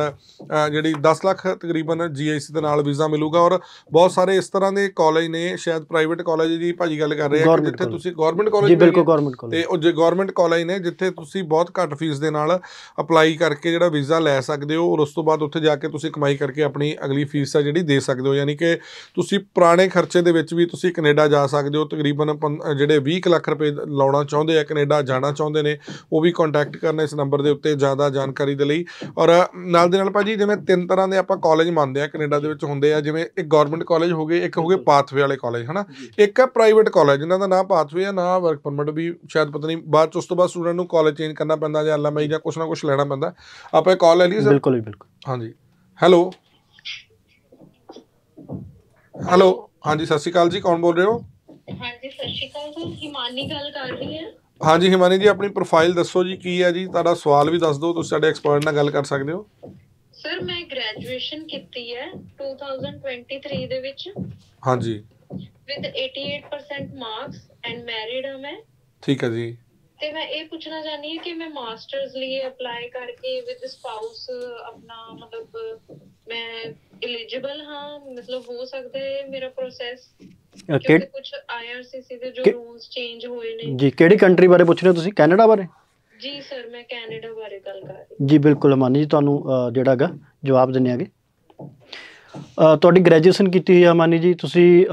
[SPEAKER 1] ਜਿਹੜੀ 10 ਲੱਖ ਤਕਰੀਬਨ ਜੀਆਈਸੀ ਦੇ ਨਾਲ ਵੀਜ਼ਾ ਮਿਲੂਗਾ ਔਰ ਬਹੁਤ ਸਾਰੇ ਇਸ ਤਰ੍ਹਾਂ ਦੇ ਕਾਲਜ ਨੇ ਸ਼ਾਇਦ ਪ੍ਰਾਈਵੇਟ ਕਾਲਜ ਦੀ ਭਾਜੀ ਗੱਲ ਕਰ ਰਹੇ ਆ ਜਿੱਥੇ ਤੁਸੀਂ ਗਵਰਨਮੈਂਟ ਕਾਲਜ ਜੀ ਬਿਲਕੁਲ ਗਵਰਨਮੈਂਟ ਕਾਲਜ ਤੇ ਉਹ ਜੇ ਗਵਰਨਮੈਂਟ ਕਾਲਜ ਨੇ ਜਿੱਥੇ ਤੁਸੀਂ ਬਹੁਤ ਘੱਟ ਫੀਸ ਦੇ ਨਾਲ ਅਪਲਾਈ ਕਰਕੇ ਜਿਹੜਾ ਵੀਜ਼ਾ ਲੈ ਸਕਦੇ ਹੋ ਔਰ ਉਸ ਤੋਂ ਬਾਅਦ ਉੱਥੇ ਜਾ ਕੇ ਤੁਸੀਂ ਕਮਾਈ ਕਰਕੇ ਆਪਣੀ ਅਗਲੀ ਫੀਸ ਆ ਜਿਹੜੀ ਦੇ ਸਕਦੇ ਹੋ ਯਾਨੀ ਕਿ ਤੁਸੀਂ ਪੁਰਾਣੇ ਖਰਚੇ ਦੇ ਵਿੱਚ ਵੀ ਤੁਸੀਂ ਕੈਨੇਡਾ ਜਾ ਸਕਦੇ ਹੋ ਤਕਰੀਬਨ ਜਿਹੜੇ 20 ਲੱਖ ਰੁਪਏ ਲਾਉਣਾ ਚਾਹੁੰਦੇ ਆ ਕੈਨੇਡਾ ਜਾਣਾ ਚਾਹੁੰਦੇ ਨੇ ਉਹ ਵੀ ਕੰਟੈਕਟ ਕਰਨਾ ਇਸ ਨੰਬਰ ਦੇ ਉੱਤੇ ਜ਼ਿਆਦਾ ਜਾਣਕਾਰੀ ਦੇ ਲਈ ਔਰ ਨਾਲ ਦੇ ਨਾਲ ਭਾਜੀ ਜਿਵੇਂ ਤਿੰਨ ਤਰ੍ਹਾਂ ਦੇ ਆਪਾਂ ਕਾਲਜ ਮੰਨਦੇ ਆ ਕੈਨੇਡਾ ਦੇ ਵਿੱਚ ਹੁੰਦੇ ਆ ਜਿਵੇਂ ਇੱਕ ਗਵਰਨਮੈਂਟ ਕਾਲਜ ਹੋ ਗਏ ਇੱਕ ਹੋ ਗਏ ਪਾਥਵੇ ਵਾਲੇ ਕਾਲਜ ਹਨਾ ਇੱਕ ਹੈ ਪ੍ਰਾਈਵੇਟ ਕਾਲਜ ਜਿਨ੍ਹਾਂ ਦਾ ਨਾਮ ਪਾਥਵੇ ਆ ਨਾ ਵਰਕ ਪਰਮਿਟ ਵੀ ਸ਼ਾਇਦ ਪਤਾ ਨਹੀਂ ਬਾਅਦ ਚ ਉਸ ਤੋਂ ਬਾਅਦ ਸਟੂਡੈਂਟ ਨੂੰ ਕਾਲਜ ਚੇਂਜ ਕਰਨਾ ਪੈਂਦਾ ਜਾਂ ਐਲਐਮਆਈ ਜਾਂ ਕੁਛ ਨਾ ਕੁਛ ਲੈਣਾ ਪੈਂਦਾ ਆਪਾਂ ਇਹ ਕਾਲ ਲੈ ਲਈਏ ਸਰ ਬਿਲਕੁਲ ਬਿਲਕੁਲ ਹਾਂਜੀ ਹੈਲੋ ਹੈਲੋ ਹਾਂਜੀ ਸਤਿ ਸ਼੍ਰੀ ਅਕਾਲ ਜੀ ਕੌਣ ਬੋਲ ਰਹੇ ਹੋ
[SPEAKER 3] ਹਾਂਜੀ ਸਤਿ ਸ਼੍ਰੀ ਅਕਾਲ ਜੀ ਹਿਮਾਨੀ ਗੱਲ ਕਰ ਰਹੀ ਹਾਂ
[SPEAKER 1] ਹਾਂਜੀ ਹਿਮਾਨੀ ਜੀ ਆਪਣੀ ਪ੍ਰੋਫਾਈਲ ਦੱਸੋ ਜੀ ਕੀ ਹੈ ਜੀ ਤੁਹਾਡਾ ਸਵਾਲ ਵੀ ਦੱਸ ਦਿਓ ਤੁਸੀਂ ਸਾਡੇ ਐਕਸਪਰਟ ਨਾਲ ਗੱਲ ਕਰ ਸਕਦੇ ਹੋ
[SPEAKER 3] ਸਰ ਮੈਂ ਗ੍ਰੈਜੂਏਸ਼ਨ ਕੀਤੀ ਹੈ 2023 ਦੇ ਵਿੱਚ ਹਾਂਜੀ ਵਿਦ 88% ਮਾਰਕਸ ਐਂਡ ਮੈਰਿਡ ਹਾਂ ਮੈਂ ਠੀਕ ਹੈ ਜੀ ਤੇ ਮੈਂ ਇਹ ਪੁੱਛਣਾ ਚਾਹਨੀ ਹਾਂ ਕਿ ਮੈਂ ਮਾਸਟਰਸ ਲਈ ਅਪਲਾਈ ਕਰਕੇ ਵਿਦ ਸਪਾਊਸ ਆਪਣਾ ਮਤਲਬ ਮੈਂ ਐਲੀਜੀਬਲ ਹਾਂ ਮਤਲਬ ਹੋ ਸਕਦਾ ਹੈ ਮੇਰਾ ਪ੍ਰੋਸੈਸ ਕਿ ਕੁਝ ਆਈਆਰਸੀਸੀ ਦੇ ਜੋ ਰੂਲਸ ਚੇਂਜ ਹੋਏ ਨੇ ਜੀ ਕਿਹੜੀ ਕੰਟਰੀ ਬਾਰੇ ਪੁੱਛ ਰਹੇ ਹੋ ਤੁਸੀਂ ਕੈਨੇਡਾ ਬਾਰੇ ਜੀ ਸਰ ਮੈਂ ਕੈਨੇਡਾ ਬਾਰੇ ਗੱਲ
[SPEAKER 2] ਕਰ ਰਹੀ ਜੀ ਬਿਲਕੁਲ ਮਾਨੀ ਜੀ ਤੁਹਾਨੂੰ ਜਿਹੜਾਗਾ ਜਵਾਬ ਦਿੰਨੇ ਆਗੇ ਤੁਹਾਡੀ ਗ੍ਰੈਜੂਏਸ਼ਨ ਕੀਤੀ ਹੋਈ ਆ ਮਾਨੀ ਜੀ ਤੁਸੀਂ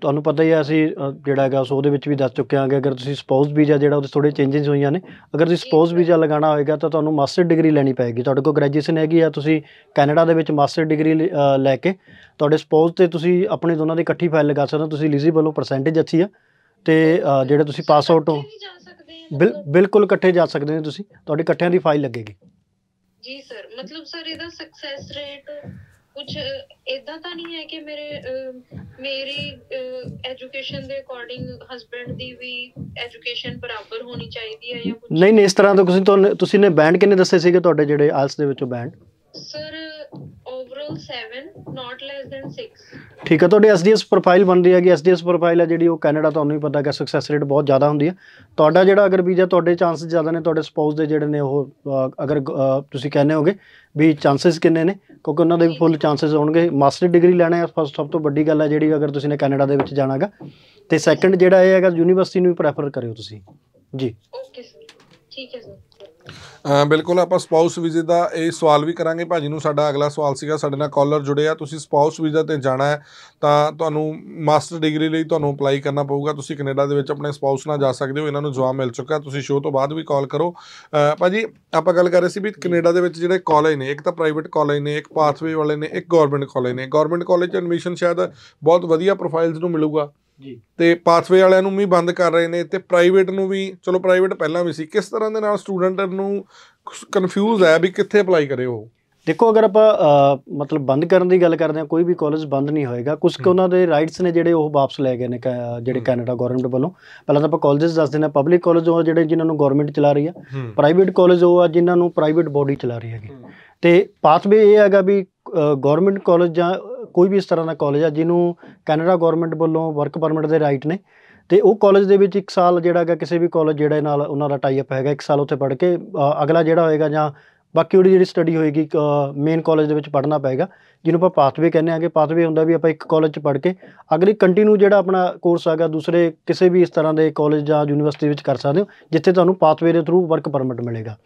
[SPEAKER 2] ਤੁਹਾਨੂੰ ਪਤਾ ਹੀ ਆ ਅਸੀਂ ਜਿਹੜਾ ਹੈਗਾ ਸੋ ਉਹਦੇ ਵਿੱਚ ਵੀ ਦੱਸ ਚੁੱਕੇ ਆਂਗੇ ਅਗਰ ਤੁਸੀਂ ਸਪਾਊਸ ਵੀਜ਼ਾ ਜਿਹੜਾ ਉਹਦੇ ਥੋੜੇ ਚੇਂਜਸ ਹੋਈਆਂ ਨੇ ਅਗਰ ਤੁਸੀਂ ਸਪਾਊਸ ਵੀਜ਼ਾ ਲਗਾਣਾ ਹੋਏਗਾ ਤਾਂ ਤੁਹਾਨੂੰ ਮਾਸਟਰ ਡਿਗਰੀ ਲੈਣੀ ਪੈਗੀ ਤੁਹਾਡੇ ਕੋਲ ਗ੍ਰੈਜੂਏਸ਼ਨ ਹੈਗੀ ਆ ਤੁਸੀਂ ਕੈਨੇਡਾ ਦੇ ਵਿੱਚ ਮਾਸਟਰ ਡਿਗਰੀ ਲੈ ਕੇ ਤੁਹਾਡੇ ਸਪਾਊਸ ਤੇ ਤੁਸੀਂ ਆਪਣੇ ਦੋਨਾਂ ਦੀ ਇਕੱਠੀ ਫਾਈਲ ਲਗਾ ਸਕਦੇ ਹੋ ਤੁਸੀਂ ਐਲੀਜੀਬਲ ਹੋ ਪਰਸੈਂਟੇਜ ਅੱਛੀ ਆ ਤੇ ਜਿਹੜੇ ਤੁਸੀਂ ਪਾਸ ਆਊਟ ਹੋ ਬਿਲਕੁਲ ਇਕੱਠੇ ਜਾ ਸਕਦੇ ਨੇ ਤੁਸੀਂ ਤੁਹਾਡੇ ਇਕੱਠਿਆਂ ਦੀ ਫਾਈਲ ਲੱਗੇਗੀ
[SPEAKER 3] ਜੀ ਸਰ ਮਤਲਬ ਸਰ ਇਹਦਾ ਸਕਸੈਸ ਰੇਟ ਕੁਝ ਇਦਾਂ ਤਾਂ ਨਹੀਂ ਹੈ ਕਿ ਮੇਰੇ ਮੇਰੀ ਐਜੂਕੇਸ਼ਨ ਦੇ
[SPEAKER 2] ਅਕੋਰਡਿੰਗ ਹਸਬੰਡ ਦੀ ਵੀ ਐਜੂਕੇਸ਼ਨ ਬਰਾਬਰ ਹੋਣੀ ਚਾਹੀਦੀ ਹੈ ਜਾਂ ਕੁਝ ਨਹੀਂ ਨਹੀਂ ਇਸ ਤਰ੍ਹਾਂ ਤਾਂ ਤੁਸੀਂ ਤੁਹਾਨੂੰ ਤੁਸੀਂ ਨੇ ਬੈਂਡ ਕਿੰਨੇ ਦੱਸੇ ਸੀਗੇ ਤੁਹਾਡੇ ਜਿਹੜੇ ਆਲਸ ਦੇ ਵਿੱਚੋਂ band sir
[SPEAKER 3] overall 7 not less than
[SPEAKER 2] 6 ਠੀਕ ਹੈ ਤੁਹਾਡੀ ਐਸਡੀਐਸ ਪ੍ਰੋਫਾਈਲ ਬਣ ਰਹੀ ਹੈਗੀ ਐਸਡੀਐਸ ਪ੍ਰੋਫਾਈਲ ਹੈ ਜਿਹੜੀ ਉਹ ਕੈਨੇਡਾ ਤੁਹਾਨੂੰ ਹੀ ਪਤਾ ਕਿ ਸਕਸੈਸ ਰੇਟ ਬਹੁਤ ਜ਼ਿਆਦਾ ਹੁੰਦੀ ਹੈ ਤੁਹਾਡਾ ਜਿਹੜਾ ਅਗਰ ਵੀਜ਼ਾ ਤੁਹਾਡੇ ਚਾਂਸ ਜ਼ਿਆਦਾ ਨੇ ਤੁਹਾਡੇ ਸਪਾਊਸ ਦੇ ਜਿਹੜੇ ਨੇ ਉਹ ਅਗਰ ਤੁਸੀਂ ਕਹਿੰਦੇ ਹੋਗੇ ਵੀ ਚਾਂਸਸ ਕਿੰਨੇ ਨੇ ਕਿਉਂਕਿ ਉਹਨਾਂ ਦੇ ਵੀ ਫੁੱਲ ਚਾਂਸਸ ਹੋਣਗੇ ਮਾਸਟਰ ਡਿਗਰੀ ਲੈਣਾ ਹੈ ਫਸਟ ਸਭ ਤੋਂ ਵੱਡੀ ਗੱਲ ਹੈ ਜਿਹੜੀ ਅਗਰ ਤੁਸੀਂ ਨੇ ਕੈਨੇਡਾ ਦੇ ਵਿੱਚ ਜਾਣਾਗਾ ਤੇ ਸੈਕੰਡ ਜਿਹੜਾ ਇਹ ਹੈਗਾ ਯੂਨੀਵਰਸਿਟੀ ਨੂੰ ਵੀ ਪ੍ਰੈਫਰ ਕਰਿਓ ਤੁਸੀਂ ਜੀ
[SPEAKER 3] ਓਕੇ ਸਰ ਠੀਕ ਹੈ ਸਰ
[SPEAKER 1] ਬਿਲਕੁਲ ਆਪਾਂ ਸਪਾਊਸ ਵੀਜ਼ੇ ਦਾ ਇਹ ਸਵਾਲ ਵੀ ਕਰਾਂਗੇ ਭਾਜੀ ਨੂੰ ਸਾਡਾ ਅਗਲਾ ਸਵਾਲ ਸੀਗਾ ਸਾਡੇ ਨਾਲ ਕਾਲਰ ਜੁੜੇ ਆ ਤੁਸੀਂ ਸਪਾਊਸ ਵੀਜ਼ਾ ਤੇ ਜਾਣਾ ਹੈ ਤਾਂ ਤੁਹਾਨੂੰ ਮਾਸਟਰ ਡਿਗਰੀ ਲਈ ਤੁਹਾਨੂੰ ਅਪਲਾਈ ਕਰਨਾ ਪਊਗਾ ਤੁਸੀਂ ਕੈਨੇਡਾ ਦੇ ਵਿੱਚ ਆਪਣੇ ਸਪਾਊਸ ਨਾਲ ਜਾ ਸਕਦੇ ਹੋ ਇਹਨਾਂ ਨੂੰ ਜਵਾਬ ਮਿਲ ਚੁੱਕਾ ਤੁਸੀਂ ਸ਼ੋਅ ਤੋਂ ਬਾਅਦ ਵੀ ਕਾਲ ਕਰੋ ਭਾਜੀ ਆਪਾਂ ਗੱਲ ਕਰ ਰਹੇ ਸੀ ਵੀ ਕੈਨੇਡਾ ਦੇ ਵਿੱਚ ਜਿਹੜੇ ਕਾਲਜ ਨੇ ਇੱਕ ਤਾਂ ਪ੍ਰਾਈਵੇਟ ਕਾਲਜ ਨੇ ਇੱਕ ਪਾਥਵੇ ਵਾਲੇ ਨੇ ਇੱਕ ਗਵਰਨਮੈਂਟ ਕਾਲਜ ਨੇ ਗਵਰਨਮੈਂਟ ਕਾਲਜ ਚ ਐਡਮਿਸ਼ਨ ਸ਼ਾਇਦ ਬਹੁਤ ਵਧੀਆ ਪ੍ਰੋਫਾਈਲਸ ਨੂੰ ਮਿਲੂਗਾ ਜੀ ਤੇ ਪਾਥਵੇ ਵਾਲਿਆਂ ਨੂੰ ਵੀ ਬੰਦ ਕਰ ਰਹੇ ਨੇ ਤੇ ਪ੍ਰਾਈਵੇਟ ਨੂੰ ਵੀ ਚਲੋ ਪ੍ਰਾਈਵੇਟ ਪਹਿਲਾਂ ਵੀ ਸੀ ਕਿਸ ਤਰ੍ਹਾਂ ਦੇ ਨਾਲ ਸਟੂਡੈਂਟ ਨੂੰ ਕਨਫਿਊਜ਼ ਹੈ ਵੀ ਕਿੱਥੇ ਅਪਲਾਈ ਕਰੇ ਉਹ
[SPEAKER 2] ਦੇਖੋ ਅਗਰ ਆਪਾਂ ਮਤਲਬ ਬੰਦ ਕਰਨ ਦੀ ਗੱਲ ਕਰਦੇ ਆ ਕੋਈ ਵੀ ਕਾਲਜ ਬੰਦ ਨਹੀਂ ਹੋਏਗਾ ਕੁਝ ਕਿ ਉਹਨਾਂ ਦੇ ਰਾਈਟਸ ਨੇ ਜਿਹੜੇ ਉਹ ਵਾਪਸ ਲੈ ਗਏ ਨੇ ਜਿਹੜੇ ਕੈਨੇਡਾ ਗਵਰਨਮੈਂਟ ਵੱਲੋਂ ਪਹਿਲਾਂ ਤਾਂ ਆਪਾਂ ਕਾਲਜਸ ਦੱਸ ਦਿੰਦੇ ਆ ਪਬਲਿਕ ਕਾਲਜ ਉਹ ਜਿਹੜੇ ਜਿਨ੍ਹਾਂ ਨੂੰ ਗਵਰਨਮੈਂਟ ਚਲਾ ਰਹੀ ਆ ਪ੍ਰਾਈਵੇਟ ਕਾਲਜ ਉਹ ਆ ਜਿਨ੍ਹਾਂ ਨੂੰ ਪ੍ਰਾਈਵੇਟ ਬੋਡੀ ਚਲਾ ਰਹੀ ਹੈਗੀ ਤੇ ਪਾਥਵੇ ਇਹ ਹੈਗਾ ਵੀ ਗਵਰਨਮੈਂਟ ਕਾਲਜ ਜਾਂ ਕੋਈ ਵੀ ਇਸ ਤਰ੍ਹਾਂ ਦਾ ਕਾਲਜ ਆ ਜਿਹਨੂੰ ਕੈਨੇਡਾ ਗਵਰਨਮੈਂਟ ਵੱਲੋਂ ਵਰਕ ਪਰਮਿਟ ਦੇ ਰਾਈਟ ਨੇ ਤੇ ਉਹ ਕਾਲਜ ਦੇ ਵਿੱਚ ਇੱਕ ਸਾਲ ਜਿਹੜਾ ਹੈਗਾ ਕਿਸੇ ਵੀ ਕਾਲਜ ਜਿਹੜੇ ਨਾਲ ਉਹਨਾਂ ਦਾ ਟਾਈ ਅਪ ਹੈਗਾ ਇੱਕ ਸਾਲ ਉੱਥੇ ਪੜ੍ਹ ਕੇ ਅਗਲਾ ਜਿਹੜਾ ਹੋਏਗਾ ਜਾਂ ਬਾਕੀ ਉਹਦੀ ਜਿਹੜੀ ਸਟੱਡੀ ਹੋਏਗੀ ਮੇਨ ਕਾਲਜ ਦੇ ਵਿੱਚ ਪੜ੍ਹਨਾ ਪਏਗਾ ਜਿਹਨੂੰ ਆਪਾਂ ਪਾਥਵੇ ਕਹਿੰਦੇ ਆਗੇ ਪਾਥਵੇ ਹੁੰਦਾ ਵੀ ਆਪਾਂ ਇੱਕ ਕਾਲਜ ਚ ਪੜ੍ਹ ਕੇ ਅਗਲੀ ਕੰਟੀਨਿਊ ਜਿਹੜਾ ਆਪਣਾ ਕੋਰਸ ਹੈਗਾ ਦੂਸਰੇ ਕਿਸੇ ਵੀ ਇਸ ਤਰ੍ਹਾਂ ਦੇ ਕਾਲਜ ਜਾਂ ਯੂਨੀਵਰਸਿਟੀ ਵਿੱਚ ਕਰ ਸਕਦੇ ਹੋ ਜਿੱਥੇ ਤੁਹਾਨੂੰ ਪਾਥਵੇ ਦੇ ਥਰੂ ਵਰਕ ਪਰਮਿਟ ਮਿਲੇਗਾ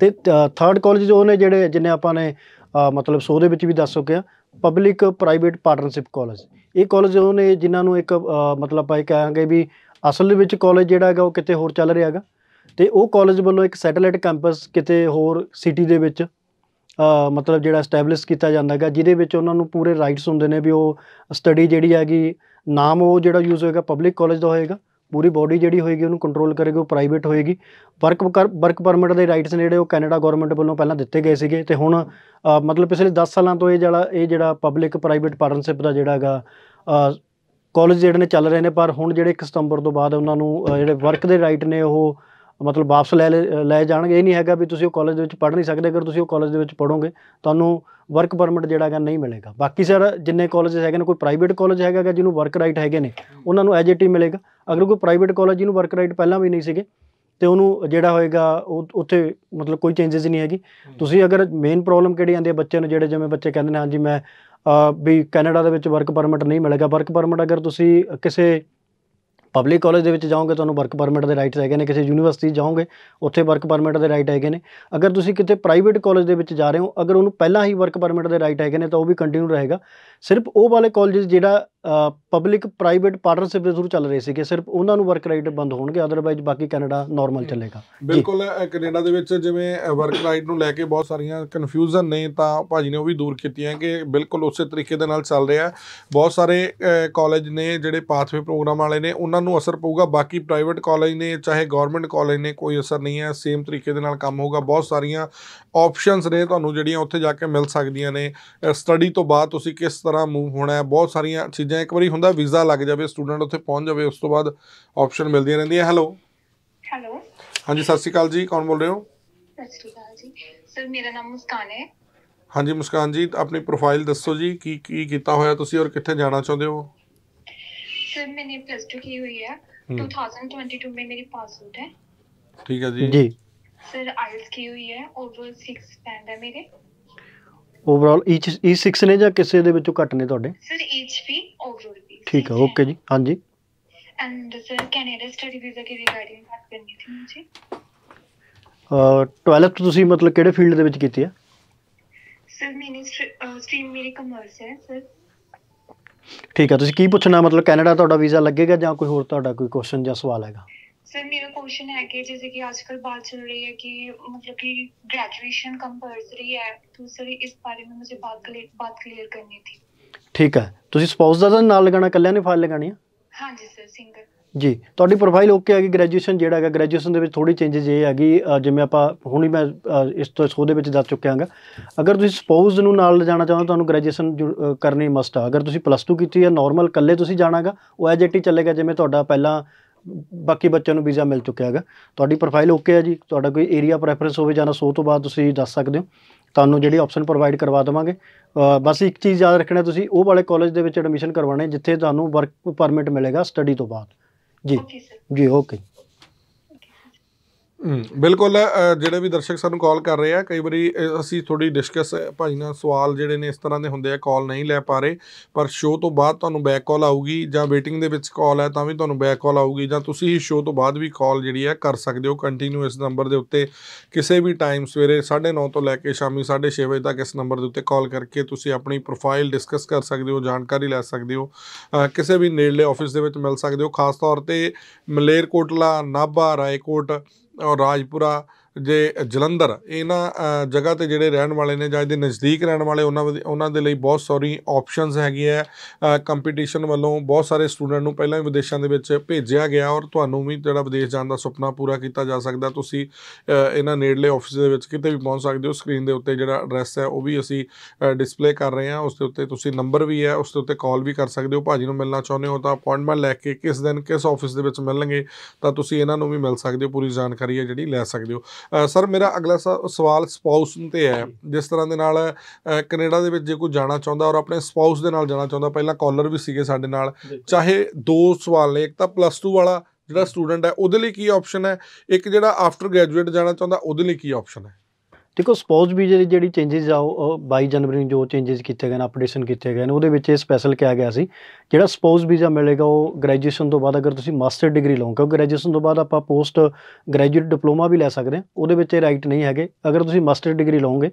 [SPEAKER 2] ਤੇ ਥਰਡ ਕਾਲਜ ਜੋ ਨੇ ਜਿਹੜੇ ਜਿੰਨੇ ਆਪਾਂ ਨੇ ਮਤਲਬ ਸੋ ਦੇ ਵਿੱਚ ਵੀ ਦੱਸ ਚੁੱਕੇ ਪਬਲਿਕ ਪ੍ਰਾਈਵੇਟ ਪਾਰਟਨਰਸ਼ਿਪ ਕਾਲਜ ਇਹ ਕਾਲਜ ਉਹ ਨੇ ਜਿਨ੍ਹਾਂ ਨੂੰ ਇੱਕ ਮਤਲਬ ਆਪਾਂ ਕਹਾਂਗੇ ਵੀ ਅਸਲ ਵਿੱਚ ਕਾਲਜ ਜਿਹੜਾ ਹੈਗਾ ਉਹ ਕਿਤੇ ਹੋਰ ਚੱਲ ਰਿਹਾ ਹੈਗਾ ਤੇ ਉਹ ਕਾਲਜ ਵੱਲੋਂ ਇੱਕ ਸੈਟੇਲਾਈਟ ਕੈਂਪਸ ਕਿਤੇ ਹੋਰ ਸਿਟੀ ਦੇ ਵਿੱਚ ਮਤਲਬ ਜਿਹੜਾ ਸਟੈਬਲਿਸ਼ ਕੀਤਾ ਜਾਂਦਾ ਹੈਗਾ ਜਿਹਦੇ ਵਿੱਚ ਉਹਨਾਂ ਨੂੰ ਪੂਰੇ ਰਾਈਟਸ ਹੁੰਦੇ ਨੇ ਵੀ ਉਹ ਸਟੱਡੀ ਜਿਹੜੀ ਹੈਗੀ ਨਾਮ ਉਹ ਜਿਹੜਾ ਯੂਜ਼ ਹੋਏਗਾ ਪਬਲਿਕ ਕਾਲਜ ਦਾ ਹੋਏਗਾ ਪੂਰੀ ਬਾਡੀ ਜਿਹੜੀ ਹੋਏਗੀ ਉਹਨੂੰ ਕੰਟਰੋਲ ਕਰੇਗੀ ਉਹ ਪ੍ਰਾਈਵੇਟ ਹੋਏਗੀ ਵਰਕ ਵਰਕ ਪਰਮਿਟ ਦੇ ਰਾਈਟਸ ਨੇ ਜਿਹੜੇ ਉਹ ਕੈਨੇਡਾ ਗਵਰਨਮੈਂਟ ਵੱਲੋਂ ਪਹਿਲਾਂ ਦਿੱਤੇ ਗਏ ਸੀਗੇ ਤੇ ਹੁਣ ਮਤਲਬ ਪਿਛਲੇ 10 ਸਾਲਾਂ ਤੋਂ ਇਹ ਜਿਹੜਾ ਇਹ ਜਿਹੜਾ ਪਬਲਿਕ ਪ੍ਰਾਈਵੇਟ ਪਾਰਟਨਰਸ਼ਿਪ ਦਾ ਜਿਹੜਾ ਹੈਗਾ ਕਾਲਜ ਜਿਹੜੇ ਨੇ ਚੱਲ ਰਹੇ ਨੇ ਪਰ ਹੁਣ ਜਿਹੜੇ 1 ਸਤੰਬਰ ਤੋਂ ਬਾਅਦ ਉਹਨਾਂ ਨੂੰ ਜਿਹੜੇ ਵਰਕ ਦੇ ਰਾਈਟ ਨੇ ਉਹ ਮਤਲਬ ਵਾਪਸ ਲੈ ਲੈ ਜਾਣਗੇ ਇਹ ਨਹੀਂ ਹੈਗਾ ਵੀ ਤੁਸੀਂ ਉਹ ਕਾਲਜ ਦੇ ਵਿੱਚ ਪੜ੍ਹ ਨਹੀਂ ਸਕਦੇ ਅਗਰ ਤੁਸੀਂ ਉਹ ਕਾਲਜ ਦੇ ਵਿੱਚ ਪੜੋਗੇ ਤੁਹਾਨੂੰ ਵਰਕ ਪਰਮਿਟ ਜਿਹੜਾ ਹੈਗਾ ਨਹੀਂ ਮਿਲੇਗਾ ਬਾਕੀ ਸਰ ਜਿੰਨੇ ਕਾਲਜਸ ਹੈਗੇ ਨੇ ਕੋਈ ਪ੍ਰਾਈਵੇਟ ਕਾਲਜ ਹੈਗਾ ਜਿਹਨੂੰ ਵਰਕ ਰਾਈਟ ਹੈਗੇ ਨੇ ਉਹਨਾਂ ਨੂੰ ਐਜੀਟੀ ਮਿਲੇਗਾ ਅਗਰ ਕੋਈ ਪ੍ਰਾਈਵੇਟ ਕਾਲਜ ਜਿਹਨੂੰ ਵਰਕ ਰਾਈਟ ਪਹਿਲਾਂ ਵੀ ਨਹੀਂ ਸੀਗੇ ਤੇ ਉਹਨੂੰ ਜਿਹੜਾ ਹੋਏਗਾ ਉਹ ਉੱਥੇ ਮਤਲਬ ਕੋਈ ਚੇਂਜਸ ਨਹੀਂ ਹੈਗੀ ਤੁਸੀਂ ਅਗਰ ਮੇਨ ਪ੍ਰੋਬਲਮ ਕਿਹੜੀ ਆਂਦੀ ਹੈ ਬੱਚੇ ਨੂੰ ਜਿਹੜੇ ਜਿਵੇਂ ਬੱਚੇ ਕਹਿੰਦੇ ਨੇ ਹਾਂਜੀ ਮੈਂ ਵੀ ਕੈਨੇਡਾ ਦੇ ਵਿੱਚ ਵਰਕ ਪਰਮਿਟ ਨਹੀਂ ਮਿਲੇਗਾ ਵਰਕ ਪਰਮਿਟ ਅਗਰ ਤੁਸੀਂ ਕਿਸੇ ਪਬਲਿਕ ਕਾਲਜ ਦੇ ਵਿੱਚ ਜਾਓਗੇ ਤੁਹਾਨੂੰ ਵਰਕ ਪਰਮਿਟ ਦੇ ਰਾਈਟਸ ਹੈਗੇ ਨੇ ਕਿਸੇ ਯੂਨੀਵਰਸਿਟੀ ਜਾਓਗੇ ਉੱਥੇ ਵਰਕ ਪਰਮਿਟ ਦੇ ਰਾਈਟ ਹੈਗੇ ਨੇ ਅਗਰ ਤੁਸੀਂ ਕਿਤੇ ਪ੍ਰਾਈਵੇਟ ਕਾਲਜ ਦੇ ਵਿੱਚ ਜਾ ਰਹੇ ਹੋ ਅਗਰ ਉਹਨੂੰ ਪਹਿਲਾਂ ਹੀ ਵਰਕ ਪਰਮਿਟ ਦੇ ਰਾਈਟ ਹੈਗੇ ਨੇ ਤਾਂ ਉਹ ਵੀ ਕੰਟੀਨਿਊ ਰਹੇਗਾ ਸਿਰਫ ਉਹ ਵਾਲੇ ਕਾਲਜਸ ਜਿਹੜਾ ਪਬਲਿਕ ਪ੍ਰਾਈਵੇਟ ਪਾਰਟਨਰਸ਼ਿਪ ਦੇ ਥਰੂ ਚੱਲ ਰਹੇ ਸੀਗੇ ਸਿਰਫ ਉਹਨਾਂ ਨੂੰ ਵਰਕ ਰਾਈਟ ਬੰਦ ਹੋਣਗੇ ਅਦਰਵਾਈਜ਼ ਬਾਕੀ ਕੈਨੇਡਾ ਨਾਰਮਲ ਚੱਲੇਗਾ
[SPEAKER 1] ਬਿਲਕੁਲ ਕੈਨੇਡਾ ਦੇ ਵਿੱਚ ਜਿਵੇਂ ਵਰਕ ਰਾਈਟ ਨੂੰ ਲੈ ਕੇ ਬਹੁਤ ਸਾਰੀਆਂ ਕਨਫਿਊਜ਼ਨ ਨੇ ਤਾਂ ਭਾਜੀ ਨੇ ਉਹ ਵੀ ਦੂਰ ਕੀਤੀਆਂ ਕਿ ਬਿਲਕੁਲ ਉਸੇ ਤਰੀਕੇ ਦੇ ਨਾਲ ਚੱਲ ਰਿਹਾ ਬਹੁਤ ਸਾਰੇ ਕਾਲਜ ਨੇ ਜਿਹੜੇ ਪਾਥਵੇ ਪ੍ਰੋਗਰਾਮ ਵਾਲੇ ਨੇ ਉਹਨਾਂ ਨੂੰ ਅਸਰ ਪਊਗਾ ਬਾਕੀ ਪ੍ਰਾਈਵੇਟ ਕਾਲਜ ਨੇ ਚਾਹੇ ਗਵਰਨਮੈਂਟ ਕਾਲਜ ਨੇ ਕੋਈ ਅਸਰ ਨਹੀਂ ਹੈ ਸੇਮ ਤਰੀਕੇ ਦੇ ਨਾਲ ਕੰਮ ਹੋਊਗਾ ਬਹੁਤ ਸਾਰੀਆਂ ਆਪਸ਼ਨਸ ਨੇ ਤੁਹਾਨੂੰ ਜਿਹੜੀਆਂ ਉੱਥੇ ਜਾ ਕੇ ਮਿਲ ਸਕਦੀਆਂ ਨੇ ਸਟੱਡੀ ਤੋਂ ਬਾਅਦ ਤੁਸੀਂ ਕਿਸ ਤਰ੍ਹਾਂ ਮੂਵ ਹੋਣਾ ਹੈ ਬਹੁਤ ਸਾਰੀਆਂ ਚੀਜ਼ਾਂ ਜਾਂ ਇੱਕ ਵਾਰੀ ਹੁੰਦਾ ਵੀਜ਼ਾ ਲੱਗ ਜਾਵੇ ਸਟੂਡੈਂਟ ਉੱਥੇ ਪਹੁੰਚ ਜਾਵੇ ਉਸ ਤੋਂ ਬਾਅਦ ਆਪਸ਼ਨ ਮਿਲਦੀਆਂ ਰਹਿੰਦੀਆਂ ਹੈਲੋ ਹੈਲੋ ਹਾਂਜੀ ਸਤਿ ਸ਼੍ਰੀ ਅਕਾਲ ਜੀ ਕੌਣ ਬੋਲ ਰਹੇ ਹੋ
[SPEAKER 3] ਸਤਿ ਸ਼੍ਰੀ ਅਕਾਲ ਜੀ ਸਰ ਮੇਰਾ ਨਾਮ ਮੁਸਕਾਨ ਹੈ
[SPEAKER 1] ਹਾਂਜੀ ਮੁਸਕਾਨ ਜੀ ਆਪਣੀ ਪ੍ਰੋਫਾਈਲ ਦੱਸੋ ਜੀ ਕੀ ਕੀ ਕੀਤਾ ਹੋਇਆ ਤੁਸੀਂ ਔਰ ਕਿੱਥੇ ਜਾਣਾ ਚਾਹੁੰਦੇ ਹੋ
[SPEAKER 3] ਸਰ ਮੈਨੇ ਪਲੱਸ 2 ਕੀ ਹੋਈ ਹੈ 2022 ਮੇ ਮੇਰੀ ਪਾਸ आउट ਹੈ
[SPEAKER 1] ਠੀਕ ਹੈ ਜੀ ਜੀ
[SPEAKER 3] ਸਰ ਆਈਲਸ ਕੀ ਹੋਈ ਹੈ ਓਵਰ 6 स्टैंड ਹੈ ਮੇਰੇ
[SPEAKER 2] ਓਵਰਆਲ ਈਚ E6 ਨੇ ਜਾਂ ਕਿਸੇ ਦੇ ਵਿੱਚੋਂ ਘੱਟ ਨੇ ਤੁਹਾਡੇ
[SPEAKER 3] ਸਰ ਈਚ ਵੀ ਓਵਰਆਲ ਵੀ ਠੀਕ ਹੈ
[SPEAKER 2] ਓਕੇ ਜੀ ਹਾਂਜੀ
[SPEAKER 3] and sir Canada study visa ਕੇ ਰਿਗਾਰਡਿੰਗ ਬਾਤ ਕਰਨੀ ਸੀ
[SPEAKER 2] ਅ 12th ਤੁਸੀਂ ਮਤਲਬ ਕਿਹੜੇ ਫੀਲਡ ਦੇ ਵਿੱਚ ਕੀਤੀ ਹੈ
[SPEAKER 3] ਸਰ ਮੈਨੂੰ ਸਟ੍ਰੀਮ ਮੇਰੀ ਕਮਰਸ ਹੈ ਸਰ
[SPEAKER 2] ਠੀਕ ਹੈ ਤੁਸੀਂ ਕੀ ਪੁੱਛਣਾ ਮਤਲਬ ਕੈਨੇਡਾ ਤੁਹਾਡਾ ਵੀਜ਼ਾ ਲੱਗੇਗਾ ਜਾਂ ਕੋਈ ਹੋਰ ਤੁਹਾਡਾ ਕੋਈ ਕੁਐਸਚਨ ਜਾਂ ਸਵਾਲ ਹੈਗਾ
[SPEAKER 3] सर मेरा क्वेश्चन ਹੈ ਕਿ ਜਿਵੇਂ ਕਿ आजकल ਬਾਤ ਚੱਲ ਰਹੀ ਹੈ ਕਿ ਮਤਲਬ ਕਿ ਗ੍ਰੈਜੂਏਸ਼ਨ ਕੰਪਲਸਰੀ ਹੈ तो सर ਇਸ ਬਾਰੇ ਵਿੱਚ ਮੈਨੂੰ ਬਾਤ ਕਲੀਅਰ ਬਾਤ ਕਲੀਅਰ ਕਰਨੀ ਸੀ
[SPEAKER 2] ਠੀਕ ਹੈ ਤੁਸੀਂ ਸਪਾਊਸ ਦਾ ਨਾਮ ਨਾਲ ਲਗਾਣਾ ਕੱਲਿਆਂ ਨੇ ਫਾਈਲ ਲਗਾਣੀ ਹੈ
[SPEAKER 3] ਹਾਂਜੀ ਸਰ ਸਿੰਗਲ
[SPEAKER 2] ਜੀ ਤੁਹਾਡੀ ਪ੍ਰੋਫਾਈਲ ਓਕੇ ਹੈਗੀ ਗ੍ਰੈਜੂਏਸ਼ਨ ਜਿਹੜਾ ਹੈਗਾ ਗ੍ਰੈਜੂਏਸ਼ਨ ਦੇ ਵਿੱਚ ਥੋੜੀ ਚੇਂਜਸ ਇਹ ਹੈਗੀ ਜਿਵੇਂ ਆਪਾਂ ਹੁਣੀ ਮੈਂ ਇਸ ਤੋਂ ਸੋ ਦੇ ਵਿੱਚ ਦੱਸ ਚੁੱਕਿਆ ਹਾਂਗਾ ਅਗਰ ਤੁਸੀਂ ਸਪਾਊਸ ਨੂੰ ਨਾਲ ਲਿਜਾਣਾ ਚਾਹੁੰਦੇ ਤੁਹਾਨੂੰ ਗ੍ਰੈਜੂਏਸ਼ਨ ਕਰਨੀ ਮਸਟ ਆ ਅਗਰ ਤੁਸੀਂ ਪਲੱਸ 2 ਕੀਤੀ ਹੈ ਨਾਰਮਲ ਕੱਲੇ ਤੁਸੀਂ ਜਾਣਾਗਾ ਉਹ ਐਜ ਇਟ ਹੀ ਚੱਲੇਗਾ ਜਿਵੇਂ ਤੁਹਾਡਾ ਪਹਿਲਾਂ ਬਾਕੀ ਬੱਚਿਆਂ ਨੂੰ ਵੀਜ਼ਾ ਮਿਲ ਚੁੱਕਿਆ ਹੈਗਾ ਤੁਹਾਡੀ ਪ੍ਰੋਫਾਈਲ ਓਕੇ ਹੈ ਜੀ ਤੁਹਾਡਾ ਕੋਈ ਏਰੀਆ ਪ੍ਰੈਫਰੈਂਸ ਹੋਵੇ ਜਾਂ ਸੋ ਤੋਂ ਬਾਅਦ ਤੁਸੀਂ ਦੱਸ ਸਕਦੇ ਹੋ ਤੁਹਾਨੂੰ ਜਿਹੜੀ ਆਪਸ਼ਨ ਪ੍ਰੋਵਾਈਡ ਕਰਵਾ ਦੇਵਾਂਗੇ ਬਸ ਇੱਕ ਚੀਜ਼ ਯਾਦ ਰੱਖਣਾ ਤੁਸੀਂ ਉਹ ਵਾਲੇ ਕਾਲਜ ਦੇ ਵਿੱਚ ਐਡਮਿਸ਼ਨ ਕਰਵਾਣਾ ਜਿੱਥੇ ਤੁਹਾਨੂੰ ਵਰਕ ਪਰਮਿਟ ਮਿਲੇਗਾ ਸਟੱਡੀ ਤੋਂ ਬਾਅਦ ਜੀ ਜੀ ਓਕੇ
[SPEAKER 1] ਬਿਲਕੁਲ ਜਿਹੜੇ ਵੀ ਦਰਸ਼ਕ ਸਾਨੂੰ ਕਾਲ ਕਰ ਰਹੇ ਆ ਕਈ ਵਾਰੀ ਅਸੀਂ ਥੋੜੀ ਡਿਸਕਸ ਭਾਈ ਨਾਲ ਸਵਾਲ ਜਿਹੜੇ ਨੇ ਇਸ ਤਰ੍ਹਾਂ ਦੇ ਹੁੰਦੇ ਆ ਕਾਲ ਨਹੀਂ ਲੈ ਪਾਰੇ ਪਰ ਸ਼ੋਅ ਤੋਂ ਬਾਅਦ ਤੁਹਾਨੂੰ ਬੈਕ ਕਾਲ ਆਊਗੀ ਜਾਂ ਵੇਟਿੰਗ ਦੇ ਵਿੱਚ ਕਾਲ ਹੈ ਤਾਂ ਵੀ ਤੁਹਾਨੂੰ ਬੈਕ ਕਾਲ ਆਊਗੀ ਜਾਂ ਤੁਸੀਂ ਹੀ ਸ਼ੋਅ ਤੋਂ ਬਾਅਦ ਵੀ ਕਾਲ ਜਿਹੜੀ ਹੈ ਕਰ ਸਕਦੇ ਹੋ ਕੰਟੀਨਿਊ ਇਸ ਨੰਬਰ ਦੇ ਉੱਤੇ ਕਿਸੇ ਵੀ ਟਾਈਮ ਸਵੇਰੇ 9:30 ਤੋਂ ਲੈ ਕੇ ਸ਼ਾਮੀ 6:30 ਵਜੇ ਤੱਕ ਇਸ ਨੰਬਰ ਦੇ ਉੱਤੇ ਕਾਲ ਕਰਕੇ ਤੁਸੀਂ ਆਪਣੀ ਪ੍ਰੋਫਾਈਲ ਡਿਸਕਸ ਕਰ ਸਕਦੇ ਹੋ ਜਾਣਕਾਰੀ ਲੈ ਸਕਦੇ ਹੋ ਕਿਸੇ ਵੀ ਨੇੜਲੇ ਆਫਿਸ ਦੇ ਵਿੱਚ ਮਿਲ ਸਕਦੇ ਹੋ ਖਾਸ ਤੌਰ ਤੇ ਮਲੇਰਕੋਟਲਾ ਨਾਭਾ ਰਾਏਕੋਟ ਔਰ ਰਾਜਪੁਰਾ ਜੇ ਜਲੰਧਰ ਇਹਨਾਂ ਜਗ੍ਹਾ ਤੇ ਜਿਹੜੇ ਰਹਿਣ ਵਾਲੇ ਨੇ ਜਾਂ ਇਹਦੇ ਨਜ਼ਦੀਕ ਰਹਿਣ ਵਾਲੇ ਉਹਨਾਂ ਉਹਨਾਂ ਦੇ ਲਈ ਬਹੁਤ ਸੌਰੀ ਆਪਸ਼ਨਸ ਹੈਗੇ ਆ ਕੰਪੀਟੀਸ਼ਨ ਵੱਲੋਂ ਬਹੁਤ ਸਾਰੇ ਸਟੂਡੈਂਟ ਨੂੰ ਪਹਿਲਾਂ ਹੀ ਵਿਦੇਸ਼ਾਂ ਦੇ ਵਿੱਚ ਭੇਜਿਆ ਗਿਆ ਔਰ ਤੁਹਾਨੂੰ ਵੀ ਜਿਹੜਾ ਵਿਦੇਸ਼ ਜਾਣ ਦਾ ਸੁਪਨਾ ਪੂਰਾ ਕੀਤਾ ਜਾ ਸਕਦਾ ਤੁਸੀਂ ਇਹਨਾਂ ਨੇੜਲੇ ਆਫਿਸ ਦੇ ਵਿੱਚ ਕਿਤੇ ਵੀ ਪਹੁੰਚ ਸਕਦੇ ਹੋ ਸਕਰੀਨ ਦੇ ਉੱਤੇ ਜਿਹੜਾ ਐਡਰੈਸ ਹੈ ਉਹ ਵੀ ਅਸੀਂ ਡਿਸਪਲੇ ਕਰ ਰਹੇ ਹਾਂ ਉਸ ਦੇ ਉੱਤੇ ਤੁਸੀਂ ਨੰਬਰ ਵੀ ਹੈ ਉਸ ਦੇ ਉੱਤੇ ਕਾਲ ਵੀ ਕਰ ਸਕਦੇ ਹੋ ਭਾਜੀ ਨੂੰ ਮਿਲਣਾ ਚਾਹੁੰਦੇ ਹੋ ਤਾਂ ਅਪਾਇੰਟਮੈਂਟ ਲੈ ਕੇ ਕਿਸ ਦਿਨ ਕਿਸ ਆਫਿਸ ਦੇ ਵਿੱਚ ਮਿਲਣਗੇ ਤਾਂ ਤੁਸੀਂ ਇਹਨਾਂ ਨੂੰ ਵੀ ਮਿਲ ਸਕਦੇ ਹੋ ਪੂਰੀ ਜਾਣਕਾਰੀ ਹੈ ਜਿਹੜੀ ਲੈ ਸਕਦੇ ਹੋ ਸਰ ਮੇਰਾ ਅਗਲਾ ਸਵਾਲ ਸਪਾਊਸ ਨੂੰ ਤੇ ਹੈ ਜਿਸ ਤਰ੍ਹਾਂ ਦੇ ਨਾਲ ਕੈਨੇਡਾ ਦੇ ਵਿੱਚ ਜੇ ਕੋਈ ਜਾਣਾ ਚਾਹੁੰਦਾ ਔਰ ਆਪਣੇ ਸਪਾਊਸ ਦੇ ਨਾਲ ਜਾਣਾ ਚਾਹੁੰਦਾ ਪਹਿਲਾਂ ਕਾਲਰ ਵੀ ਸੀਗੇ ਸਾਡੇ ਨਾਲ ਚਾਹੇ ਦੋ ਸਵਾਲ ਨੇ ਇੱਕ ਤਾਂ ਪਲੱਸ 2 ਵਾਲਾ ਜਿਹੜਾ ਸਟੂਡੈਂਟ ਹੈ ਉਹਦੇ ਲਈ ਕੀ ਆਪਸ਼ਨ ਹੈ ਇੱਕ ਜਿਹੜਾ ਆਫਟਰ ਗ੍ਰੈਜੂਏਟ ਜਾਣਾ ਚਾਹੁੰਦਾ ਉਹਦੇ ਲਈ ਕੀ ਆਪਸ਼ਨ ਹੈ
[SPEAKER 2] ਦੇਖੋ ਸਪੋਜ਼ ਵੀ ਜਿਹੜੀ ਜਿਹੜੀ ਚੇਂਜਸ ਆ ਉਹ 22 ਜਨਵਰੀ ਨੂੰ ਜੋ ਚੇਂਜਸ ਕੀਤੇ ਗਏ ਨੇ ਅਪਡੇਸ਼ਨ ਕੀਤੇ ਗਏ ਨੇ ਉਹਦੇ ਵਿੱਚ ਇਹ ਸਪੈਸ਼ਲ ਕਿਹਾ ਗਿਆ ਸੀ ਜਿਹੜਾ ਸਪੋਜ਼ ਵੀਜ਼ਾ ਮਿਲੇਗਾ ਉਹ ਗ੍ਰੈਜੂਏਸ਼ਨ ਤੋਂ ਬਾਅਦ ਅਗਰ ਤੁਸੀਂ ਮਾਸਟਰ ਡਿਗਰੀ ਲਓ ਕਿਉਂਕਿ ਗ੍ਰੈਜੂਏਸ਼ਨ ਤੋਂ ਬਾਅਦ ਆਪਾਂ ਪੋਸਟ ਗ੍ਰੈਜੂਏਟ ਡਿਪਲੋਮਾ ਵੀ ਲੈ ਸਕਦੇ ਹਾਂ ਉਹਦੇ ਵਿੱਚ ਇਹ ਰਾਈਟ ਨਹੀਂ ਹੈਗੇ ਅਗਰ ਤੁਸੀਂ ਮਾਸਟਰ ਡਿਗਰੀ ਲਓਗੇ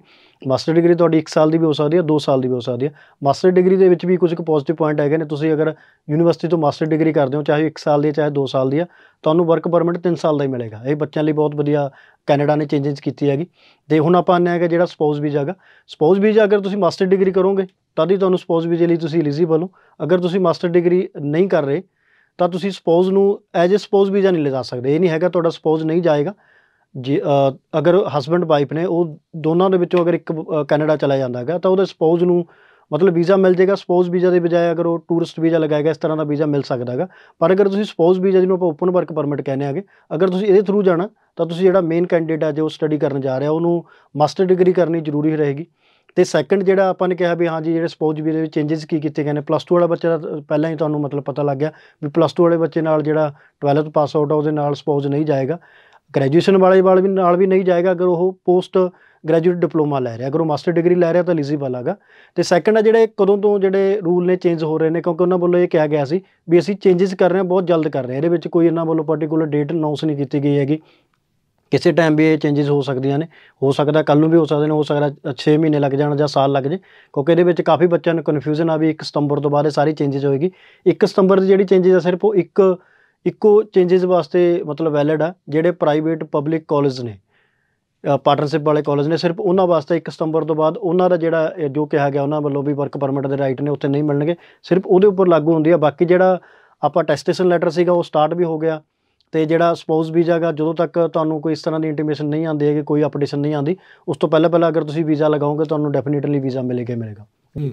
[SPEAKER 2] ਮਾਸਟਰ ਡਿਗਰੀ ਤੁਹਾਡੀ 1 ਸਾਲ ਦੀ ਵੀ ਹੋ ਸਕਦੀ ਹੈ 2 ਸਾਲ ਦੀ ਵੀ ਹੋ ਸਕਦੀ ਹੈ ਮਾਸਟਰ ਡਿਗਰੀ ਦੇ ਵਿੱਚ ਵੀ ਕੁਝ ਕੁ ਪੋਜ਼ਿਟਿਵ ਪੁਆਇੰਟ ਹੈਗੇ ਨੇ ਤੁਸੀਂ ਅਗਰ ਯੂਨੀਵਰਸਿਟੀ ਤੋਂ ਮਾਸਟਰ ਡਿਗਰੀ ਕਰਦੇ ਹੋ ਚਾਹੇ 1 ਸਾਲ ਦੀ ਚਾਹੇ 2 ਸਾਲ ਦੀ ਆ ਤੁਹਾਨੂੰ ਵਰਕ ਪਰਮਿਟ 3 ਸਾਲ ਦਾ ਹੀ ਮਿਲੇਗਾ ਇਹ ਬੱਚਿਆਂ ਲਈ ਬਹੁਤ ਵਧੀਆ ਕੈਨੇਡਾ ਨੇ ਚੇਂਜਸ ਕੀਤੀ ਹੈਗੀ ਤੇ ਹੁਣ ਆਪਾਂ ਆਨੇ ਹੈਗਾ ਜਿਹੜਾ ਸਪਾਊਸ ਵੀਜ਼ਾ ਹੈਗਾ ਸਪਾਊਸ ਵੀਜ਼ਾ ਅਗਰ ਤੁਸੀਂ ਮਾਸਟਰ ਡਿਗਰੀ ਕਰੋਗੇ ਤਾਂ ਹੀ ਤੁਹਾਨੂੰ ਸਪਾਊਸ ਵੀਜ਼ੇ ਲਈ ਤੁਸੀਂ ਐਲੀਜੀਬਲ ਹੋ ਅਗਰ ਤੁਸੀਂ ਮਾਸਟਰ ਡਿਗਰੀ ਨਹੀਂ ਕਰ ਰਹੇ ਤਾਂ ਤੁਸੀਂ ਸਪਾਊਸ ਨੂੰ ਐਜ ਅ ਸਪਾਊਸ ਵੀਜ਼ਾ ਨਹੀਂ ਲਿਜਾ ਸਕਦੇ ਇਹ ਨਹੀਂ ਹੈਗਾ ਤੁਹਾਡਾ ਸਪਾਊਸ ਨਹੀਂ ਜਾਏਗਾ ਜੇ ਅਗਰ ਹਸਬੰਡ ਵਾਈਫ ਨੇ ਉਹ ਦੋਨਾਂ ਦੇ ਵਿੱਚੋਂ ਅਗਰ ਇੱਕ ਕੈਨੇਡਾ ਚਲਾ ਜਾਂਦਾ ਹੈਗਾ ਤਾਂ ਉਹਦੇ ਸਪਾਊਸ ਨੂੰ ਮਤਲਬ ਵੀਜ਼ਾ ਮਿਲ ਜਾਏਗਾ ਸਪੋਜ਼ ਵੀਜ਼ਾ ਦੇ ਬਜਾਏ ਅਗਰ ਉਹ ਟੂਰਿਸਟ ਵੀਜ਼ਾ ਲਗਾਏਗਾ ਇਸ ਤਰ੍ਹਾਂ ਦਾ ਵੀਜ਼ਾ ਮਿਲ ਸਕਦਾ ਹੈਗਾ ਪਰ ਅਗਰ ਤੁਸੀਂ ਸਪੋਜ਼ ਵੀਜ਼ਾ ਜਿਹਨੂੰ ਆਪਾਂ ਓਪਨ ਵਰਕ ਪਰਮਿਟ ਕਹਿੰਦੇ ਆਗੇ ਅਗਰ ਤੁਸੀਂ ਇਹਦੇ ਥਰੂ ਜਾਣਾ ਤਾਂ ਤੁਸੀਂ ਜਿਹੜਾ ਮੇਨ ਕੈਂਡੀਡੇਟ ਆ ਜੋ ਸਟੱਡੀ ਕਰਨ ਜਾ ਰਿਹਾ ਉਹਨੂੰ ਮਾਸਟਰ ਡਿਗਰੀ ਕਰਨੀ ਜ਼ਰੂਰੀ ਰਹੇਗੀ ਤੇ ਸੈਕੰਡ ਜਿਹੜਾ ਆਪਾਂ ਨੇ ਕਿਹਾ ਵੀ ਹਾਂ ਜੀ ਜਿਹੜੇ ਸਪੋਜ ਵੀਜ਼ਾ ਦੇ ਵਿੱਚ ਚੇਂਜਸ ਕੀ ਕੀਤੇ ਗਏ ਨੇ ਪਲੱਸ 2 ਵਾਲਾ ਬੱਚਾ ਦਾ ਪਹਿਲਾਂ ਹੀ ਤੁਹਾਨੂੰ ਮਤਲਬ ਪਤਾ ਲੱਗ ਗਿਆ ਵੀ ਪਲੱਸ 2 ਵਾਲੇ ਬੱਚੇ ਨਾਲ ਜਿਹੜਾ 12th ਪਾਸ ਆਊਟ ਆ ਉਹਦੇ ਨਾਲ ਸਪੋਜ ਨਹੀਂ ਜਾਏਗਾ ਗ੍ਰੈਜੂਏਸ਼ਨ ਵਾਲੇ ਵਾਲ ਵੀ ਨਾਲ ਵੀ ਨਹੀਂ ਜਾਏਗਾ ਅਗਰ ਉਹ ਪੋਸਟ ਗ੍ਰੈਜੂਏਟ ਡਿਪਲੋਮਾ ਲੈ ਰਿਹਾ ਅਗਰ ਉਹ ਮਾਸਟਰ ਡਿਗਰੀ ਲੈ ਰਿਹਾ ਤਾਂ ਐਲੀਜੀਬਲ ਹੈਗਾ ਤੇ ਸੈਕੰਡ ਆ ਜਿਹੜੇ ਕਦੋਂ ਤੋਂ ਜਿਹੜੇ ਰੂਲ ਨੇ ਚੇਂਜ ਹੋ ਰਹੇ ਨੇ ਕਿਉਂਕਿ ਉਹਨਾਂ ਵੱਲੋਂ ਇਹ ਕਿਹਾ ਗਿਆ ਸੀ ਵੀ ਅਸੀਂ ਚੇਂजेस ਕਰ ਰਹੇ ਹਾਂ ਬਹੁਤ ਜਲਦ ਕਰ ਰਹੇ ਹਾਂ ਇਹਦੇ ਵਿੱਚ ਕੋਈ ਇਹਨਾਂ ਵੱਲੋਂ ਪਾਰਟਿਕੂਲਰ ਡੇਟ ਅਨਾਉਂਸ ਨਹੀਂ ਕੀਤੀ ਗਈ ਹੈਗੀ ਕਿਸੇ ਟਾਈਮ ਵੀ ਇਹ ਚੇਂजेस ਹੋ ਸਕਦੀਆਂ ਨੇ ਹੋ ਸਕਦਾ ਕੱਲ ਨੂੰ ਵੀ ਹੋ ਸਕਦੇ ਨੇ ਹੋ ਸਕਦਾ 6 ਮਹੀਨੇ ਲੱਗ ਜਾਣ ਜਾਂ ਸਾਲ ਲੱਗ ਜੇ ਕਿਉਂਕਿ ਇਹਦੇ ਵਿੱਚ ਕਾਫੀ ਬੱਚਿਆਂ ਨੂੰ ਕਨਫਿਊਜ਼ਨ ਆ ਵੀ 1 ਸਤੰਬਰ ਤੋਂ ਬਾਅਦ ਇਹ ਸਾਰੀ ਚੇਂਜਸ ਹੋਏਗੀ 1 ਸਤੰਬਰ ਦੀ ਜਿਹੜੀ ਚੇਂਜਸ ਆ ਸਿਰਫ ਉਹ ਇੱਕ ਇੱਕੋ ਚੇਂਜਸ ਵਾਸਤੇ ਮਤਲਬ ਵੈਲਿਡ ਆ ਜਿਹੜੇ ਪ੍ਰਾਈਵੇਟ ਪਬਲਿਕ ਕਾਲਜ ਨੇ ਪਾਰਟਨਰਸ਼ਿਪ ਵਾਲੇ ਕਾਲਜ ਨੇ ਸਿਰਫ ਉਹਨਾਂ ਵਾਸਤੇ 1 ਸਤੰਬਰ ਤੋਂ ਬਾਅਦ ਉਹਨਾਂ ਦਾ ਜਿਹੜਾ ਜੋ ਕਿਹਾ ਗਿਆ ਉਹਨਾਂ ਵੱਲੋਂ ਵੀ ਵਰਕ ਪਰਮਿਟ ਦੇ ਰਾਈਟ ਨੇ ਉੱਥੇ ਨਹੀਂ ਮਿਲਣਗੇ ਸਿਰਫ ਉਹਦੇ ਉੱਪਰ ਲਾਗੂ ਹੁੰਦੀ ਆ ਬਾਕੀ ਜਿਹੜਾ ਆਪਾਂ ਟੈਸਟੇਸ਼ਨ ਲੈਟਰ ਸੀਗਾ ਉਹ ਸਟਾਰਟ ਵੀ ਹੋ ਗਿਆ ਤੇ ਜਿਹੜਾ ਸਪਾਊਸ ਵੀਜ਼ਾਗਾ ਜਦੋਂ ਤੱਕ ਤੁਹਾਨੂੰ ਕੋਈ ਇਸ ਤਰ੍ਹਾਂ ਦੀ ਇੰਟੀਮੇਸ਼ਨ ਨਹੀਂ ਆਉਂਦੀ ਹੈ ਕਿ ਕੋਈ ਅਪਡੇਸ਼ਨ ਨਹੀਂ ਆਉਂਦੀ ਉਸ ਤੋਂ ਪਹਿਲਾਂ ਪਹਿਲਾਂ ਅਗਰ ਤੁਸੀਂ ਵੀਜ਼ਾ ਲਗਾਓਗੇ ਤੁਹਾਨੂੰ ਡੈਫੀਨਿਟਲੀ ਵੀਜ਼ਾ ਮਿਲੇਗਾ ਮਿਲੇਗਾ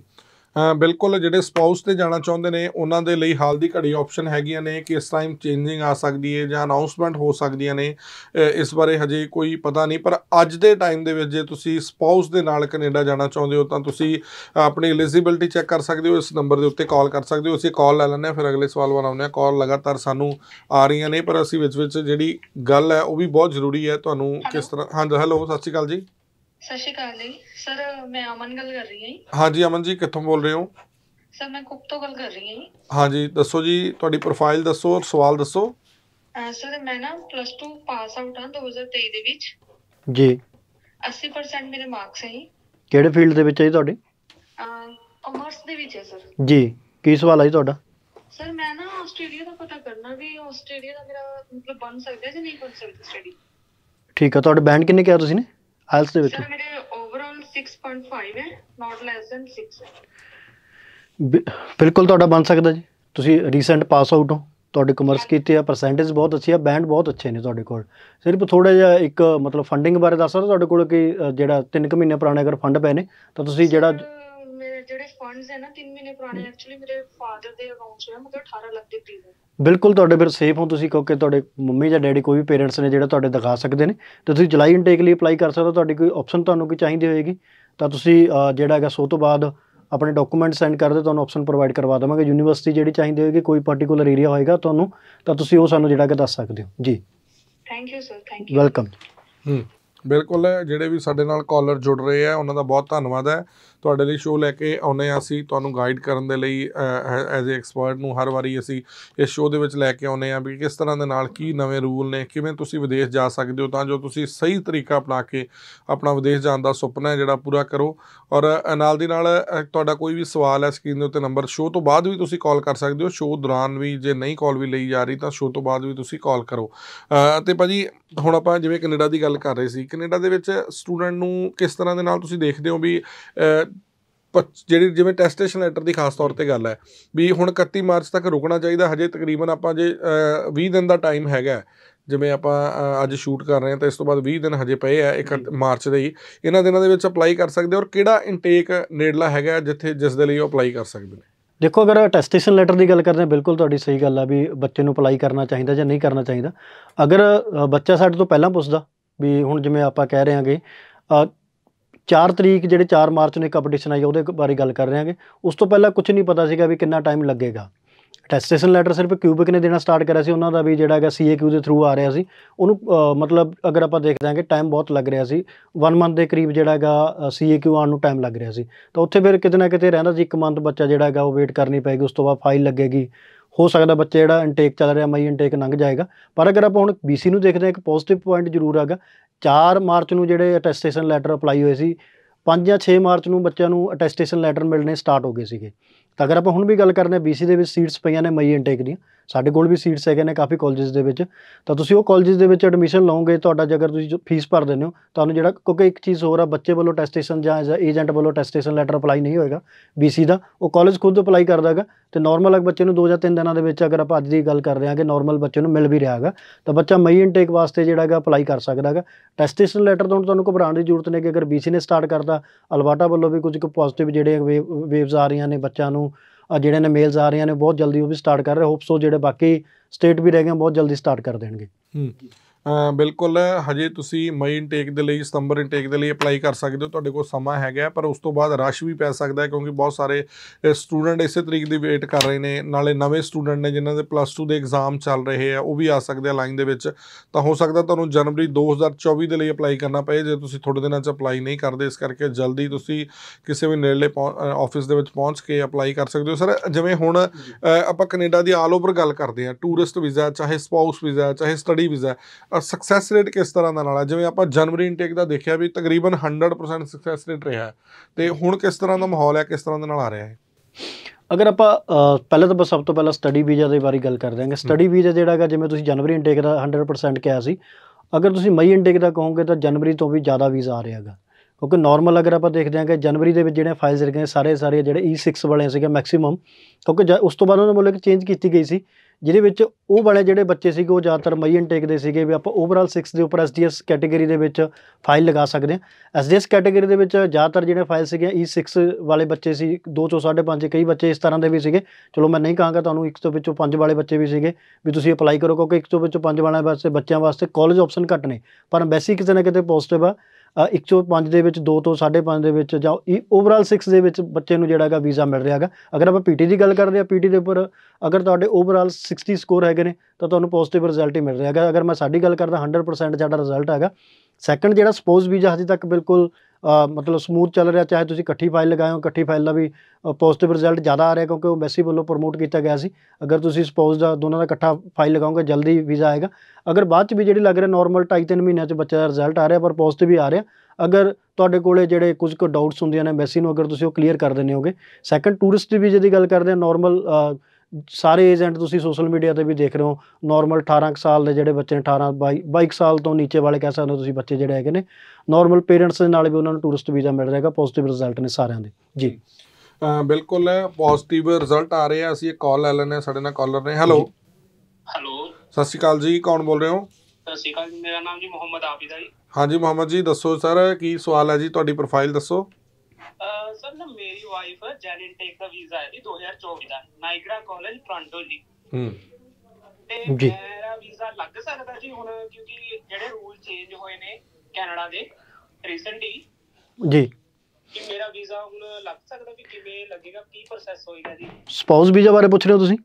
[SPEAKER 1] ਬਿਲਕੁਲ ਜਿਹੜੇ ਸਪਾਊਸ ਤੇ ਜਾਣਾ ਚਾਹੁੰਦੇ ਨੇ ਉਹਨਾਂ ਦੇ ਲਈ ਹਾਲ ਦੀ ਘੜੀ ਆਪਸ਼ਨ ਹੈਗੀਆਂ ਨੇ ਕਿ ਇਸ ਟਾਈਮ ਚੇਂਜਿੰਗ ਆ ਸਕਦੀ ਹੈ ਜਾਂ ਅਨਾਉਂਸਮੈਂਟ ਹੋ ਸਕਦੀਆਂ ਨੇ ਇਸ ਬਾਰੇ ਹਜੇ ਕੋਈ ਪਤਾ ਨਹੀਂ ਪਰ ਅੱਜ ਦੇ ਟਾਈਮ ਦੇ ਵਿੱਚ ਜੇ ਤੁਸੀਂ ਸਪਾਊਸ ਦੇ ਨਾਲ ਕੈਨੇਡਾ ਜਾਣਾ ਚਾਹੁੰਦੇ ਹੋ ਤਾਂ ਤੁਸੀਂ ਆਪਣੀ ਐਲੀਜੀਬਿਲਟੀ ਚੈੱਕ ਕਰ ਸਕਦੇ ਹੋ ਇਸ ਨੰਬਰ ਦੇ ਉੱਤੇ ਕਾਲ ਕਰ ਸਕਦੇ ਹੋ ਅਸੀਂ ਕਾਲ ਲੈ ਲੈਂਦੇ ਆ ਫਿਰ ਅਗਲੇ ਸਵਾਲ ਵੱਲ ਆਉਂਦੇ ਕਾਲ ਲਗਾਤਾਰ ਸਾਨੂੰ ਆ ਰਹੀਆਂ ਨੇ ਪਰ ਅਸੀਂ ਵਿੱਚ ਵਿੱਚ ਜਿਹੜੀ ਗੱਲ ਹੈ ਉਹ ਵੀ ਬਹੁਤ ਜ਼ਰੂਰੀ ਹੈ ਤੁਹਾਨੂੰ ਕਿਸ ਤਰ੍ਹਾਂ ਹਾਂਜੀ ਹੈਲੋ ਸਤਿ ਸ਼੍ਰੀ ਅਕਾਲ ਜੀ
[SPEAKER 3] ਸਤਿ ਸ਼੍ਰੀ ਅਕਾਲ ਜੀ ਸਰ ਮੈਂ ਅਮਨ ਗੱਲ ਕਰ ਰਹੀ ਹਾਂ ਜੀ।
[SPEAKER 1] ਹਾਂਜੀ ਅਮਨ ਜੀ ਕਿੱਥੋਂ ਬੋਲ ਰਹੇ ਹੋ
[SPEAKER 3] ਸਰ ਮੈਂ ਕੁੱਪ ਤੋਂ ਗੱਲ ਕਰ ਰਹੀ ਹਾਂ ਜੀ।
[SPEAKER 1] ਹਾਂਜੀ ਦੱਸੋ ਜੀ ਤੁਹਾਡੀ ਪ੍ਰੋਫਾਈਲ ਦੱਸੋ ਔਰ ਸਵਾਲ ਦੱਸੋ
[SPEAKER 3] ਸਰ ਮੈਂ ਨਾ ਪਲੱਸ 2 ਪਾਸ ਆਊਟ ਹਾਂ 2023 ਦੇ ਵਿੱਚ ਜੀ 80% ਮੇਰੇ ਮਾਰਕਸ ਹੈ ਜੀ
[SPEAKER 2] ਕਿਹੜੇ ਫੀਲਡ ਦੇ ਵਿੱਚ ਹੈ ਜੀ ਤੁਹਾਡੇ
[SPEAKER 3] ਕਮਰਸ ਦੇ ਵਿੱਚ ਹੈ ਸਰ
[SPEAKER 2] ਜੀ ਕੀ ਸਵਾਲ ਹੈ ਜੀ ਤੁਹਾਡਾ
[SPEAKER 3] ਸਰ ਮੈਂ ਨਾ ਆਸਟ੍ਰੇਲੀਆ ਦਾ ਪਤਾ ਕਰਨਾ ਵੀ ਆਸਟ੍ਰੇਲੀਆ ਦਾ ਮੇਰਾ ਮਤਲਬ ਬਣ ਸਕਦਾ ਜਾਂ ਨਹੀਂ ਬਣ ਸਕਦਾ ਸਟੱਡੀ
[SPEAKER 2] ਠੀਕ ਹੈ ਤੁਹਾਡੇ ਬੈਂਡ ਕਿੰਨੇ ਕਿਹਾ ਤੁਸੀਂ ਨੇ ਆਇਲਸ ਦੇ ਵਿੱਚ ਸਰ
[SPEAKER 3] ਮੇਰੇ ਓਵਰਆਲ 6.5 ਹੈ ਨਾਟ ਲੈਸ ਦੈਨ 6
[SPEAKER 2] ਬਿਲਕੁਲ ਤੁਹਾਡਾ ਬਣ ਸਕਦਾ ਜੀ ਤੁਸੀਂ ਰੀਸੈਂਟ ਪਾਸ ਆਊਟ ਹੋ ਤੁਹਾਡੇ ਕਮਰਸ ਕੀਤੇ ਆ ਪਰਸੈਂਟੇਜ ਬਹੁਤ ਅੱਛੀ ਆ ਬੈਂਡ ਬਹੁਤ ਅੱਛੇ ਨੇ ਤੁਹਾਡੇ ਕੋਲ ਸਿਰਫ ਥੋੜਾ ਜਿਹਾ ਇੱਕ ਮਤਲਬ ਫੰਡਿੰਗ ਬਾਰੇ ਦੱਸ ਸਕਦਾ ਤੁਹਾਡੇ ਕੋਲ ਕਿ ਜਿਹੜਾ 3 ਕੁ ਮਹੀਨੇ ਪੁਰਾਣੇ ਅਗਰ ਫੰਡ ਪਏ ਨੇ ਤਾਂ ਤੁਸੀਂ ਜਿਹੜਾ
[SPEAKER 3] ਜਿਹੜੇ ਫੰਡਸ ਹੈ ਨਾ 3 ਮਹੀਨੇ ਪੁਰਾਣੇ ਐਕਚੁਅਲੀ ਮੇਰੇ ਫਾਦਰ ਦੇ ਅਕਾਊਂਟ 'ਚ ਹੈ ਮਤਲਬ 18 ਲੱਖ ਦੇ
[SPEAKER 2] ਬਿਲਕੁਲ ਤੁਹਾਡੇ ਫਿਰ ਸੇਫ ਹੋ ਤੁਸੀਂ ਕਿਉਂਕਿ ਤੁਹਾਡੇ ਮੰਮੀ ਜਾਂ ਡੈਡੀ ਕੋਈ ਵੀ ਪੇਰੈਂਟਸ ਨੇ ਜਿਹੜਾ ਤੁਹਾਡੇ ਦਿਖਾ ਸਕਦੇ ਨੇ ਤੇ ਤੁਸੀਂ ਜੁਲਾਈ ਇਨਟੇਕ ਲਈ ਅਪਲਾਈ ਕਰ ਸਕਦੇ ਹੋ ਤੁਹਾਡੀ ਕੋਈ ਆਪਸ਼ਨ ਤੁਹਾਨੂੰ ਕੋਈ ਚਾਹੀਦੀ ਹੋਏਗੀ ਤਾਂ ਤੁਸੀਂ ਜਿਹੜਾ ਹੈਗਾ ਸੋ ਤੋਂ ਬਾਅਦ ਆਪਣੇ ਡਾਕੂਮੈਂਟ ਸੈਂਡ ਕਰ ਦਿਓ ਤੁਹਾਨੂੰ ਆਪਸ਼ਨ ਪ੍ਰੋਵਾਈਡ ਕਰਵਾ ਦਵਾਂਗੇ ਯੂਨੀਵਰਸਿਟੀ ਜਿਹੜੀ ਚਾਹੀਦੀ ਹੋਏਗੀ ਕੋਈ ਪਾਰਟਿਕੂਲਰ ਏਰੀਆ ਹੋਏਗਾ ਤੁਹਾਨੂੰ ਤਾਂ ਤੁਸੀਂ ਉਹ ਸਾਨੂੰ ਜਿਹੜਾ ਕਿ ਦੱਸ ਸਕਦੇ ਹੋ ਜੀ
[SPEAKER 3] thank you sir thank you welcome
[SPEAKER 2] ਹੂੰ
[SPEAKER 1] ਬਿਲਕੁਲ ਜਿਹੜੇ ਵੀ ਸਾਡੇ ਨਾਲ ਕਾਲਰ ਜੁੜ ਰਹੇ ਆ ਉਹਨਾਂ ਦਾ ਬਹੁਤ ਧੰਨਵਾਦ ਹੈ ਤੁਹਾਡੇ ਲਈ ਸ਼ੋਅ ਲੈ ਕੇ ਆਉਨੇ ਆ ਅਸੀਂ ਤੁਹਾਨੂੰ ਗਾਈਡ ਕਰਨ ਦੇ ਲਈ ਐਜ਼ ਅ ਐਕਸਪਰਟ ਨੂੰ ਹਰ ਵਾਰੀ ਅਸੀਂ ਇਸ ਸ਼ੋਅ ਦੇ ਵਿੱਚ ਲੈ ਕੇ ਆਉਨੇ ਆ ਵੀ ਕਿਸ ਤਰ੍ਹਾਂ ਦੇ ਨਾਲ ਕੀ ਨਵੇਂ ਰੂਲ ਨੇ ਕਿਵੇਂ ਤੁਸੀਂ ਵਿਦੇਸ਼ ਜਾ ਸਕਦੇ ਹੋ ਤਾਂ ਜੋ ਤੁਸੀਂ ਸਹੀ ਤਰੀਕਾ ਅਪਣਾ ਕੇ ਆਪਣਾ ਵਿਦੇਸ਼ ਜਾਣ ਦਾ ਸੁਪਨਾ ਜਿਹੜਾ ਪੂਰਾ ਕਰੋ ਔਰ ਨਾਲ ਦੀ ਨਾਲ ਤੁਹਾਡਾ ਕੋਈ ਵੀ ਸਵਾਲ ਹੈ ਸਕਰੀਨ ਦੇ ਉੱਤੇ ਨੰਬਰ ਸ਼ੋਅ ਤੋਂ ਬਾਅਦ ਵੀ ਤੁਸੀਂ ਕਾਲ ਕਰ ਸਕਦੇ ਹੋ ਸ਼ੋਅ ਦੌਰਾਨ ਵੀ ਜੇ ਨਹੀਂ ਕਾਲ ਵੀ ਲਈ ਜਾ ਰਹੀ ਤਾਂ ਸ਼ੋਅ ਤੋਂ ਬਾਅਦ ਵੀ ਤੁਸੀਂ ਕਾਲ ਕਰੋ ਤੇ ਭਾਜੀ ਹੁਣ ਆਪਾਂ ਜਿਵੇਂ ਕੈਨੇਡਾ ਦੀ ਗੱਲ ਕਰ ਰਹੇ ਸੀ ਕੈਨੇਡਾ ਦੇ ਵਿੱਚ ਸਟੂਡੈਂਟ ਨੂੰ ਕਿਸ ਤਰ੍ਹਾਂ ਦੇ ਨਾਲ ਤੁਸੀਂ ਦੇਖਦੇ ਹੋ ਵੀ ਜਿਹੜੀ ਜਿਵੇਂ ਟੈਸਟੇਸ਼ਨ ਲੈਟਰ ਦੀ ਖਾਸ ਤੌਰ ਤੇ ਗੱਲ ਹੈ ਵੀ ਹੁਣ 31 ਮਾਰਚ ਤੱਕ ਰੁਕਣਾ ਚਾਹੀਦਾ ਹਜੇ ਤਕਰੀਬਨ ਆਪਾਂ ਜੇ 20 ਦਿਨ ਦਾ ਟਾਈਮ ਹੈਗਾ ਜਿਵੇਂ ਆਪਾਂ ਅੱਜ ਸ਼ੂਟ ਕਰ ਰਹੇ ਹਾਂ ਤਾਂ ਇਸ ਤੋਂ ਬਾਅਦ 20 ਦਿਨ ਹਜੇ ਪਏ ਆ 1 ਮਾਰਚ ਦੇ ਹੀ ਇਹਨਾਂ ਦਿਨਾਂ ਦੇ ਵਿੱਚ ਅਪਲਾਈ ਕਰ ਸਕਦੇ ਔਰ ਕਿਹੜਾ ਇਨਟੇਕ ਨੇੜਲਾ ਹੈਗਾ ਜਿੱਥੇ ਜਿਸ ਦੇ ਲਈ ਉਹ ਅਪਲਾਈ ਕਰ ਸਕਦੇ ਨੇ
[SPEAKER 2] ਦੇਖੋ ਅਗਰ ਟੈਸਟੇਸ਼ਨ ਲੈਟਰ ਦੀ ਗੱਲ ਕਰਦੇ ਬਿਲਕੁਲ ਤੁਹਾਡੀ ਸਹੀ ਗੱਲ ਆ ਵੀ ਬੱਚੇ ਨੂੰ ਅਪਲਾਈ ਕਰਨਾ ਚਾਹੀਦਾ ਜਾਂ ਨਹੀਂ ਕਰਨਾ ਚਾਹੀਦਾ ਅਗਰ ਬੱਚਾ ਸਾਡੇ ਤੋਂ ਪਹਿਲਾਂ ਪੁੱਛਦਾ ਵੀ ਹੁਣ ਜਿਵੇਂ ਆਪਾਂ ਕਹਿ ਰਹੇ ਹਾਂਗੇ 4 ਤਰੀਕ ਜਿਹੜੇ 4 ਮਾਰਚ ਨੂੰ ਇੱਕ ਕੰਪੀਟੀਸ਼ਨ ਆਈ ਉਹਦੇ ਬਾਰੇ ਗੱਲ ਕਰ ਰਹੇ ਹਾਂਗੇ ਉਸ ਤੋਂ ਪਹਿਲਾਂ ਕੁਝ ਨਹੀਂ ਪਤਾ ਸੀਗਾ ਵੀ ਕਿੰਨਾ ਟਾਈਮ ਲੱਗੇਗਾ ਅਟੈਸਟੇਸ਼ਨ ਲੈਟਰ ਸਿਰਫ ਕਿਊਬਿਕ ਨੇ ਦੇਣਾ ਸਟਾਰਟ ਕਰਿਆ ਸੀ ਉਹਨਾਂ ਦਾ ਵੀ ਜਿਹੜਾ ਹੈਗਾ ਸੀਏਕਿਊ ਦੇ ਥਰੂ ਆ ਰਿਹਾ ਸੀ ਉਹਨੂੰ ਮਤਲਬ ਅਗਰ ਆਪਾਂ ਦੇਖਦੇ ਹਾਂਗੇ ਟਾਈਮ ਬਹੁਤ ਲੱਗ ਰਿਹਾ ਸੀ 1 ਮੰਥ ਦੇ ਕਰੀਬ ਜਿਹੜਾ ਹੈਗਾ ਸੀਏਕਿਊ ਆਉਣ ਨੂੰ ਟਾਈਮ ਲੱਗ ਰਿਹਾ ਸੀ ਤਾਂ ਉੱਥੇ ਫਿਰ ਕਿਤੇ ਨਾ ਕਿਤੇ ਰਹਿੰਦਾ ਸੀ 1 ਮੰਥ ਬੱਚਾ ਜਿਹੜਾ ਹੈਗਾ ਉਹ ਵੇਟ ਕਰਨੀ ਪੈਗੀ ਉਸ ਤੋਂ ਬਾਅਦ ਫਾਈਲ ਲੱਗੇਗੀ ਹੋ ਸਕਦਾ ਬੱਚੇ ਜਿਹੜਾ ਇਨਟੇਕ ਚੱਲ ਰਿਹਾ ਮਈ ਇਨਟੇਕ ਲੰਘ ਜਾਏਗਾ ਪਰ ਅਗਰ ਆਪਾਂ ਹੁਣ ਬੀਸੀ ਨੂੰ ਦੇਖਦੇ ਹਾਂ ਇੱਕ ਪੋਜ਼ਿਟਿਵ ਪੁਆਇੰਟ ਜ਼ਰੂਰ ਹੈਗਾ 4 ਮਾਰਚ ਨੂੰ ਜਿਹੜੇ ਅਟੈਸਟੇਸ਼ਨ ਲੈਟਰ ਅਪਲਾਈ ਹੋਏ ਸੀ 5 ਜਾਂ 6 ਮਾਰਚ ਨੂੰ ਬੱਚਿਆਂ ਨੂੰ ਅਟੈਸਟੇਸ਼ਨ ਲੈਟਰ ਮਿਲਣੇ ਸਟਾਰਟ ਹੋ ਗਏ ਸੀਗੇ ਤਾਂ ਅਗਰ ਆਪਾਂ ਹੁਣ ਵੀ ਗੱਲ ਕਰਨੇ ਬੀਸੀ ਦੇ ਵਿੱਚ ਸੀਟਸ ਪਈਆਂ ਨੇ ਮਈ ਇਨਟੇਕ ਦੀਆਂ ਸਾਡੇ ਕੋਲ ਵੀ ਸੀਟਸ ਹੈਗੇ ਨੇ ਕਾਫੀ ਕਾਲਜਸ ਦੇ ਵਿੱਚ ਤਾਂ ਤੁਸੀਂ ਉਹ ਕਾਲਜਸ ਦੇ ਵਿੱਚ ਐਡਮਿਸ਼ਨ ਲਓਗੇ ਤੁਹਾਡਾ ਜੇਕਰ ਤੁਸੀਂ ਫੀਸ ਭਰ ਦਿੰਦੇ ਹੋ ਤੁਹਾਨੂੰ ਜਿਹੜਾ ਕਿਉਂਕਿ ਇੱਕ ਚੀਜ਼ ਹੋਰ ਆ ਬੱਚੇ ਵੱਲੋਂ ਟੈਸਟੇਸ਼ਨ ਜਾਂ ਏਜੰਟ ਵੱਲੋਂ ਟੈਸਟੇਸ਼ਨ ਲੈਟਰ ਅਪਲਾਈ ਨਹੀਂ ਹੋਏਗਾ ਬੀਸੀ ਦਾ ਉਹ ਕਾਲਜ ਖੁਦ ਅਪਲਾਈ ਕਰਦਾਗਾ ਤੇ ਨਾਰਮਲ ਅਗ ਬੱਚੇ ਨੂੰ 2 ਜਾਂ 3 ਦਿਨਾਂ ਦੇ ਵਿੱਚ ਅਗਰ ਆਪਾਂ ਅੱਜ ਦੀ ਗੱਲ ਕਰ ਰਹੇ ਹਾਂ ਕਿ ਨਾਰਮਲ ਬੱਚੇ ਨੂੰ ਮਿਲ ਵੀ ਰਿਹਾਗਾ ਤਾਂ ਬੱਚਾ ਮਈ ਇਨਟੇਕ ਵਾਸਤੇ ਜਿਹੜਾਗਾ ਅਪਲਾਈ ਕਰ ਸਕਦਾਗਾ ਟੈਸਟੇਸ਼ਨ ਲੈਟਰ ਤੋਂ ਤੁਹਾਨੂੰ ਘਬਰਾਉਣ ਦੀ ਜ਼ਰੂਰਤ ਨਹੀਂ ਕਿ ਅਗਰ ਬੀਸੀ ਨੇ ਸਟਾਰਟ ਕਰਤਾ ਅਲਬਾਟਾ ਵੱਲੋਂ ਵੀ ਕੁਝ ਕੁ ਪੋਜ਼ਿਟਿਵ ਜਿਹੜੇ ਵੇਵਜ਼ ਆ ਰਹੀਆਂ ਨੇ ਬੱਚਿਆਂ ਨੂੰ ਜਿਹੜੇ ਨੇ ਮੇਲਸ ਆ ਰਹੇ ਨੇ ਬਹੁਤ ਜਲਦੀ ਉਹ ਵੀ ਸਟਾਰਟ ਕਰ ਰਹੇ ਹੋਪਸੋ ਜਿਹੜੇ ਬਾਕੀ ਸਟੇਟ ਵੀ ਰਹਿ ਗਏ ਬਹੁਤ ਜਲਦੀ ਸਟਾਰਟ ਕਰ ਦੇਣਗੇ ਹੂੰ
[SPEAKER 1] ਬਿਲਕੁਲ ਹਜੇ ਤੁਸੀਂ ਮਈ ਇਨਟੇਕ ਦੇ ਲਈ ਸਤੰਬਰ ਇਨਟੇਕ ਦੇ ਲਈ ਅਪਲਾਈ ਕਰ ਸਕਦੇ ਹੋ ਤੁਹਾਡੇ ਕੋਲ ਸਮਾਂ ਹੈਗਾ ਪਰ ਉਸ ਤੋਂ ਬਾਅਦ ਰਸ਼ ਵੀ ਪੈ ਸਕਦਾ ਹੈ ਕਿਉਂਕਿ ਬਹੁਤ ਸਾਰੇ ਸਟੂਡੈਂਟ ਇਸੇ ਤਰੀਕ ਦੀ ਵੇਟ ਕਰ ਰਹੇ ਨੇ ਨਾਲੇ ਨਵੇਂ ਸਟੂਡੈਂਟ ਨੇ ਜਿਨ੍ਹਾਂ ਦੇ ਪਲੱਸ 2 ਦੇ ਐਗਜ਼ਾਮ ਚੱਲ ਰਹੇ ਆ ਉਹ ਵੀ ਆ ਸਕਦੇ ਆ ਲਾਈਨ ਦੇ ਵਿੱਚ ਤਾਂ ਹੋ ਸਕਦਾ ਤੁਹਾਨੂੰ ਜਨਵਰੀ 2024 ਦੇ ਲਈ ਅਪਲਾਈ ਕਰਨਾ ਪਏ ਜੇ ਤੁਸੀਂ ਥੋੜੇ ਦਿਨਾਂ 'ਚ ਅਪਲਾਈ ਨਹੀਂ ਕਰਦੇ ਇਸ ਕਰਕੇ ਜਲਦੀ ਤੁਸੀਂ ਕਿਸੇ ਵੀ ਨੇੜਲੇ ਆਫਿਸ ਦੇ ਵਿੱਚ ਪਹੁੰਚ ਕੇ ਅਪਲਾਈ ਕਰ ਸਕਦੇ ਹੋ ਸਰ ਜਿਵੇਂ ਹੁਣ ਆਪਾਂ ਕੈਨੇਡਾ ਦੀ ਆਲ ਓਵਰ ਗੱਲ ਕਰਦੇ ਆ ਟੂਰਿਸਟ ਵੀਜ਼ਾ ਚਾਹੇ ਸਪਾਊਸ ਵੀਜ਼ਾ ਚਾਹੇ ਸਟੱਡੀ ਵੀਜ਼ਾ ਸਕਸੈਸ ਰੇਟ ਕਿਸ ਤਰ੍ਹਾਂ ਦਾ ਨਾਲ ਜਿਵੇਂ ਆਪਾਂ ਜਨਵਰੀ ਇਨਟੇਕ ਦਾ ਦੇਖਿਆ ਵੀ ਤਕਰੀਬਨ 100% ਸਕਸੈਸ ਰੇਟ ਰਿਹਾ ਤੇ ਹੁਣ ਕਿਸ ਤਰ੍ਹਾਂ ਦਾ ਮਾਹੌਲ ਹੈ ਕਿਸ ਤਰ੍ਹਾਂ ਦਾ ਨਾਲ ਆ ਰਿਹਾ ਹੈ
[SPEAKER 2] ਅਗਰ ਆਪਾਂ ਪਹਿਲਾਂ ਤਾਂ ਬਸ ਸਭ ਤੋਂ ਪਹਿਲਾਂ ਸਟੱਡੀ ਵੀਜ਼ਾ ਦੇ ਬਾਰੇ ਗੱਲ ਕਰਦੇ ਹਾਂਗੇ ਸਟੱਡੀ ਵੀਜ਼ਾ ਜਿਹੜਾ ਹੈਗਾ ਜਿਵੇਂ ਤੁਸੀਂ ਜਨਵਰੀ ਇਨਟੇਕ ਦਾ 100% ਕਿਹਾ ਸੀ ਅਗਰ ਤੁਸੀਂ ਮਈ ਇਨਟੇਕ ਦਾ ਕਹੋਗੇ ਤਾਂ ਜਨਵਰੀ ਤੋਂ ਵੀ ਜ਼ਿਆਦਾ ਵੀਜ਼ਾ ਆ ਰਿਹਾ ਹੈਗਾ ਕਿਉਂਕਿ ਨਾਰਮਲ ਅਗਰ ਆਪਾਂ ਦੇਖਦੇ ਹਾਂ ਕਿ ਜਨਵਰੀ ਦੇ ਵਿੱਚ ਜਿਹੜੇ ਫਾਈਲਸ ਗਏ ਸਾਰੇ ਸਾਰੇ ਜਿਹੜੇ E6 ਵਾਲੇ ਸੀਗੇ ਮੈਕਸਿਮਮ ਕਿਉਂਕਿ ਉਸ ਤੋਂ ਬਾਅਦ ਉਹਨਾਂ ਨੇ ਮੁੱਲ ਇੱਕ ਚੇਂਜ ਕੀਤੀ ਗਈ ਸੀ ਜਿਹਦੇ ਵਿੱਚ ਉਹ ਵਾਲੇ ਜਿਹੜੇ ਬੱਚੇ ਸੀਗੇ ਉਹ ਜ਼ਿਆਦਾਤਰ ਮਈ ਇਨਟੇਕ ਦੇ ਸੀਗੇ ਵੀ ਆਪਾਂ ਓਵਰਆਲ 6 ਦੇ ਉੱਪਰ ਐਸਡੀਐਸ ਕੈਟਾਗਰੀ ਦੇ ਵਿੱਚ ਫਾਈਲ ਲਗਾ ਸਕਦੇ ਹਾਂ ਐਸਡੀਐਸ ਕੈਟਾਗਰੀ ਦੇ ਵਿੱਚ ਜ਼ਿਆਦਾਤਰ ਜਿਹੜੇ ਫਾਈਲ ਸੀਗੇ E6 ਵਾਲੇ ਬੱਚੇ ਸੀ 2 ਚੋਂ 5.5 ਕਈ ਬੱਚੇ ਇਸ ਤਰ੍ਹਾਂ ਦੇ ਵੀ ਸੀਗੇ ਚਲੋ ਮੈਂ ਨਹੀਂ ਕਹਾਂਗਾ ਤੁਹਾਨੂੰ 1 ਤੋਂ ਵਿੱਚੋਂ 5 ਵਾਲੇ ਬੱਚੇ ਵੀ ਸੀਗੇ ਵੀ ਤੁਸੀਂ ਅਪਲਾਈ ਕਰੋ ਕਿਉਂਕਿ 1 ਤੋਂ ਵਿੱਚੋਂ 5 ਵਾਲਿਆਂ ਵਾਸਤੇ ਬੱਚਿਆਂ ਵਾਸਤੇ ਕਾਲਜ ਆਪਸ਼ਨ ਘੱਟ ਨੇ ਪਰ ਬੇਸਿਕ ਕਿਤੇ ਨਾ ਕਿਤੇ ਪੋਜ਼ਿਟਿਵ ਆ 105 ਦੇ ਵਿੱਚ 2 ਤੋਂ 5.5 ਦੇ ਵਿੱਚ ਜਾਂ ਓਵਰਆਲ 6 ਦੇ ਵਿੱਚ ਬੱਚੇ ਨੂੰ ਜਿਹੜਾ ਹੈਗਾ ਵੀਜ਼ਾ ਮਿਲ ਰਿਹਾ ਹੈਗਾ ਅਗਰ ਆਪਾਂ ਪੀਟੀ ਦੀ ਗੱਲ ਕਰਦੇ ਆ ਪੀਟੀ ਦੇ ਉੱਪਰ ਅਗਰ ਤੁਹਾਡੇ ਓਵਰਆਲ 60 ਸਕੋਰ ਹੈਗੇ ਨੇ ਤਾਂ ਤੁਹਾਨੂੰ ਪੋਜ਼ਿਟਿਵ ਰਿਜ਼ਲਟ ਹੀ ਮਿਲ ਰਿਹਾ ਹੈਗਾ ਅਗਰ ਮੈਂ ਸਾਡੀ ਗੱਲ ਕਰਦਾ 100% ਸਾਡਾ ਰਿਜ਼ਲਟ ਹੈਗਾ ਸੈਕੰਡ ਜਿਹੜਾ ਸਪੋਜ਼ ਵੀਜ਼ਾ ਹਜੇ ਤੱਕ ਬਿਲਕੁਲ ਮਤਲਬ ਸਮੂਥ ਚੱਲ ਰਿਹਾ ਚਾਹੇ ਤੁਸੀਂ ਇਕੱਠੀ ਫਾਈਲ ਲਗਾਇਓ ਇਕੱਠੀ ਫਾਈਲ ਦਾ ਵੀ ਪੋਜ਼ਿਟਿਵ ਰਿਜ਼ਲਟ ਜ਼ਿਆਦਾ ਆ ਰਿਹਾ ਕਿਉਂਕਿ ਉਹ ਮੈਸੀ ਵੱਲੋਂ ਪ੍ਰੋਮੋਟ ਕੀਤਾ ਗਿਆ ਸੀ ਅਗਰ ਤੁਸੀਂ ਸਪੋਜ਼ ਦਾ ਦੋਨਾਂ ਦਾ ਇਕੱਠਾ ਫਾਈਲ ਲਗਾਓਗੇ ਜਲਦੀ ਵੀਜ਼ਾ ਆਏਗਾ ਅਗਰ ਬਾਅਦ ਚ ਵੀ ਜਿਹੜੀ ਲੱਗ ਰਿਹਾ ਨਾਰਮਲ 2 3 ਮਹੀਨਿਆਂ ਚ ਬੱਚੇ ਦਾ ਰਿਜ਼ਲਟ ਆ ਰਿਹਾ ਪਰ ਪੋਜ਼ਿਟਿਵ ਵੀ ਆ ਰਿਹਾ ਅਗਰ ਤੁਹਾਡੇ ਕੋਲੇ ਜਿਹੜੇ ਕੁਝ ਕੁ ਡਾਊਟਸ ਹੁੰਦੀਆਂ ਨੇ ਮੈਸੀ ਨੂੰ ਅਗਰ ਤੁਸੀਂ ਉਹ ਕਲੀਅਰ ਕਰ ਦਿੰਦੇ ਹੋਗੇ ਸੈਕੰਡ ਟੂਰਿਸਟ ਵੀਜ਼ੇ ਦੀ ਗੱਲ ਕਰਦੇ ਆ ਨਾਰਮਲ ਸਾਰੇ ਏਜੰਟ ਤੁਸੀਂ ਸੋਸ਼ਲ ਮੀਡੀਆ ਤੇ ਵੀ ਦੇਖ ਰਹੇ ਹੋ ਨਾਰਮਲ 18 ਸਾਲ ਦੇ ਜਿਹੜੇ ਬੱਚੇ ਨੇ 18 22 ਸਾਲ ਤੋਂ ਨੀਚੇ ਵਾਲੇ ਕਹਿ ਸਕਦੇ ਹੋ ਤੁਸੀਂ ਬੱਚੇ ਜਿਹੜੇ ਹੈਗੇ ਨੇ ਨਾਰਮਲ ਪੇਰੈਂਟਸ ਦੇ ਨਾਲ ਵੀ ਉਹਨਾਂ ਨੂੰ ਟੂਰਿਸਟ ਵੀਜ਼ਾ ਮਿਲ ਰਹੇਗਾ ਪੋਜ਼ਿਟਿਵ ਰਿਜ਼ਲਟ ਨੇ ਸਾਰਿਆਂ ਦੇ ਜੀ
[SPEAKER 1] ਬਿਲਕੁਲ ਹੈ ਪੋਜ਼ਿਟਿਵ ਰਿਜ਼ਲਟ ਆ ਰਹੇ ਆ ਅਸੀਂ ਇੱਕ ਕਾਲ ਲੈ ਲੈਣੇ ਸਾਡੇ ਨਾਲ ਕਾਲਰ ਨੇ ਹੈਲੋ ਹੈਲੋ ਸਤਿ ਸ਼੍ਰੀ ਅਕਾਲ ਜੀ ਕੌਣ ਬੋਲ ਰਹੇ ਹੋ
[SPEAKER 3] ਸਤਿ ਸ਼੍ਰੀ ਅਕਾਲ ਜੀ ਮੇਰਾ ਨਾਮ ਜੀ ਮੁਹੰਮਦ ਆਬਿਦ ਹੈ ਜੀ
[SPEAKER 1] ਹਾਂਜੀ ਮੁਹੰਮਦ ਜੀ ਦੱਸੋ ਸਰ ਕੀ ਸਵਾਲ ਹੈ ਜੀ ਤੁਹਾਡੀ ਪ੍ਰੋਫਾਈਲ ਦੱਸੋ ਸਰ ਨਾ ਮੇਰੀ ਵਾਈਫ
[SPEAKER 3] ਜੈਨ ਇਨਟੇਕ ਦਾ ਵੀਜ਼ਾ ਹੈ ਜੀ 2024 ਦਾ ਨਾਈਗਰਾ ਕਾਲਜ ਟ੍ਰਾਂਟੋ ਜੀ ਹੂੰ ਜੀ ਮੇਰਾ ਵੀਜ਼ਾ ਲੱਗ ਸਕਦਾ ਜੀ ਹੁਣ ਕਿਉਂਕਿ ਜਿਹੜੇ ਰੂਲ ਚੇਂਜ ਹੋਏ ਨੇ ਕੈਨੇਡਾ ਦੇ ਰੀਸੈਂਟਲੀ ਜੀ ਕੀ ਮੇਰਾ ਵੀਜ਼ਾ ਹੁਣ ਲੱਗ ਸਕਦਾ ਵੀ ਕਿਵੇਂ ਲੱਗੇਗਾ ਕੀ ਪ੍ਰੋਸੈਸ ਹੋਏਗਾ ਜੀ ਸਪਾਊਸ ਵੀਜ਼ਾ ਬਾਰੇ ਪੁੱਛ ਰਹੇ ਹੋ ਤੁਸੀਂ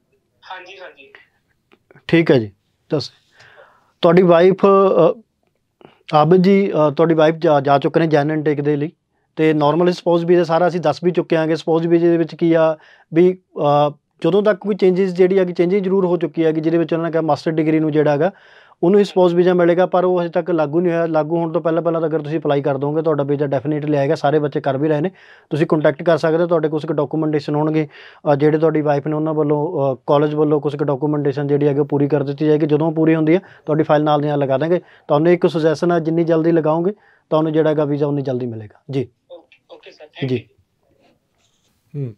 [SPEAKER 3] ਹਾਂਜੀ ਹਾਂਜੀ
[SPEAKER 2] ਠੀਕ ਹੈ ਜੀ ਦੱਸ ਤੁਹਾਡੀ ਵਾਈਫ ਆਬਦ ਜੀ ਤੁਹਾਡੀ ਵਾਈਫ ਜਾ ਚੁੱਕੇ ਨੇ ਜੈਨ ਇਨਟੇਕ ਦੇ ਲਈ ਤੇ ਨਾਰਮਲ ਸਪੋਜ਼ ਵੀ ਦੇ ਸਾਰਾ ਅਸੀਂ ਦੱਸ ਵੀ ਚੁੱਕੇ ਆਂਗੇ ਸਪੋਜ਼ ਵੀ ਦੇ ਵਿੱਚ ਕੀ ਆ ਵੀ ਜਦੋਂ ਤੱਕ ਵੀ ਚੇਂਜਸ ਜਿਹੜੀ ਆ ਕਿ ਚੇਂਜਿੰਗ ਜ਼ਰੂਰ ਹੋ ਚੁੱਕੀ ਆ ਕਿ ਜਿਹਦੇ ਵਿੱਚ ਉਹਨਾਂ ਨੇ ਕਿਹਾ ਮਾਸਟਰ ਡਿਗਰੀ ਨੂੰ ਜਿਹੜਾ ਹੈਗਾ ਉਹਨੂੰ ਸਪੋਜ਼ ਵੀਜ਼ਾ ਮਿਲੇਗਾ ਪਰ ਉਹ ਅਜੇ ਤੱਕ ਲਾਗੂ ਨਹੀਂ ਹੋਇਆ ਲਾਗੂ ਹੋਣ ਤੋਂ ਪਹਿਲਾਂ ਪਹਿਲਾਂ ਤਾਂ ਅਗਰ ਤੁਸੀਂ ਅਪਲਾਈ ਕਰ ਦੋਗੇ ਤੁਹਾਡਾ ਵੀਜ਼ਾ ਡੈਫੀਨਿਟਲੀ ਆਏਗਾ ਸਾਰੇ ਬੱਚੇ ਕਰ ਵੀ ਰਹੇ ਨੇ ਤੁਸੀਂ ਕੰਟੈਕਟ ਕਰ ਸਕਦੇ ਹੋ ਤੁਹਾਡੇ ਕੁਝ ਡਾਕੂਮੈਂਟੇਸ਼ਨ ਹੋਣਗੇ ਜਿਹੜੇ ਤੁਹਾਡੀ ਵਾਈਫ ਨੇ ਉਹਨਾਂ ਵੱਲੋਂ ਕਾਲਜ ਵੱਲੋਂ ਕੁਝ ਡਾਕੂਮੈਂਟੇਸ਼ਨ ਜਿਹੜੀ ਹੈਗੀ ਉਹ ਪੂਰੀ ਕਰ ਦਿੱਤੀ ਜਾਏਗੀ ਜਦੋਂ ਪੂਰੀ ਹੁੰਦੀ ਹੈ ਤੁਹਾਡੀ ਫਾਈਲ ਨਾਲ ਨਾਲ ਲਗਾ ਦਾਂਗੇ ਤੁਹਾਨੂੰ ਇੱਕ ਸੁਜੈਸ਼ਨ ਆ ਜਿੰਨੀ ਜਲਦੀ ਲਗਾਓਗੇ ਤੁਹਾਨੂੰ ਜਿਹੜਾ ਹੈਗਾ ਵੀਜ਼ਾ ਉਨੀ ਜਲਦੀ ਮਿਲੇਗਾ ਜੀ ओके सर जी हम्म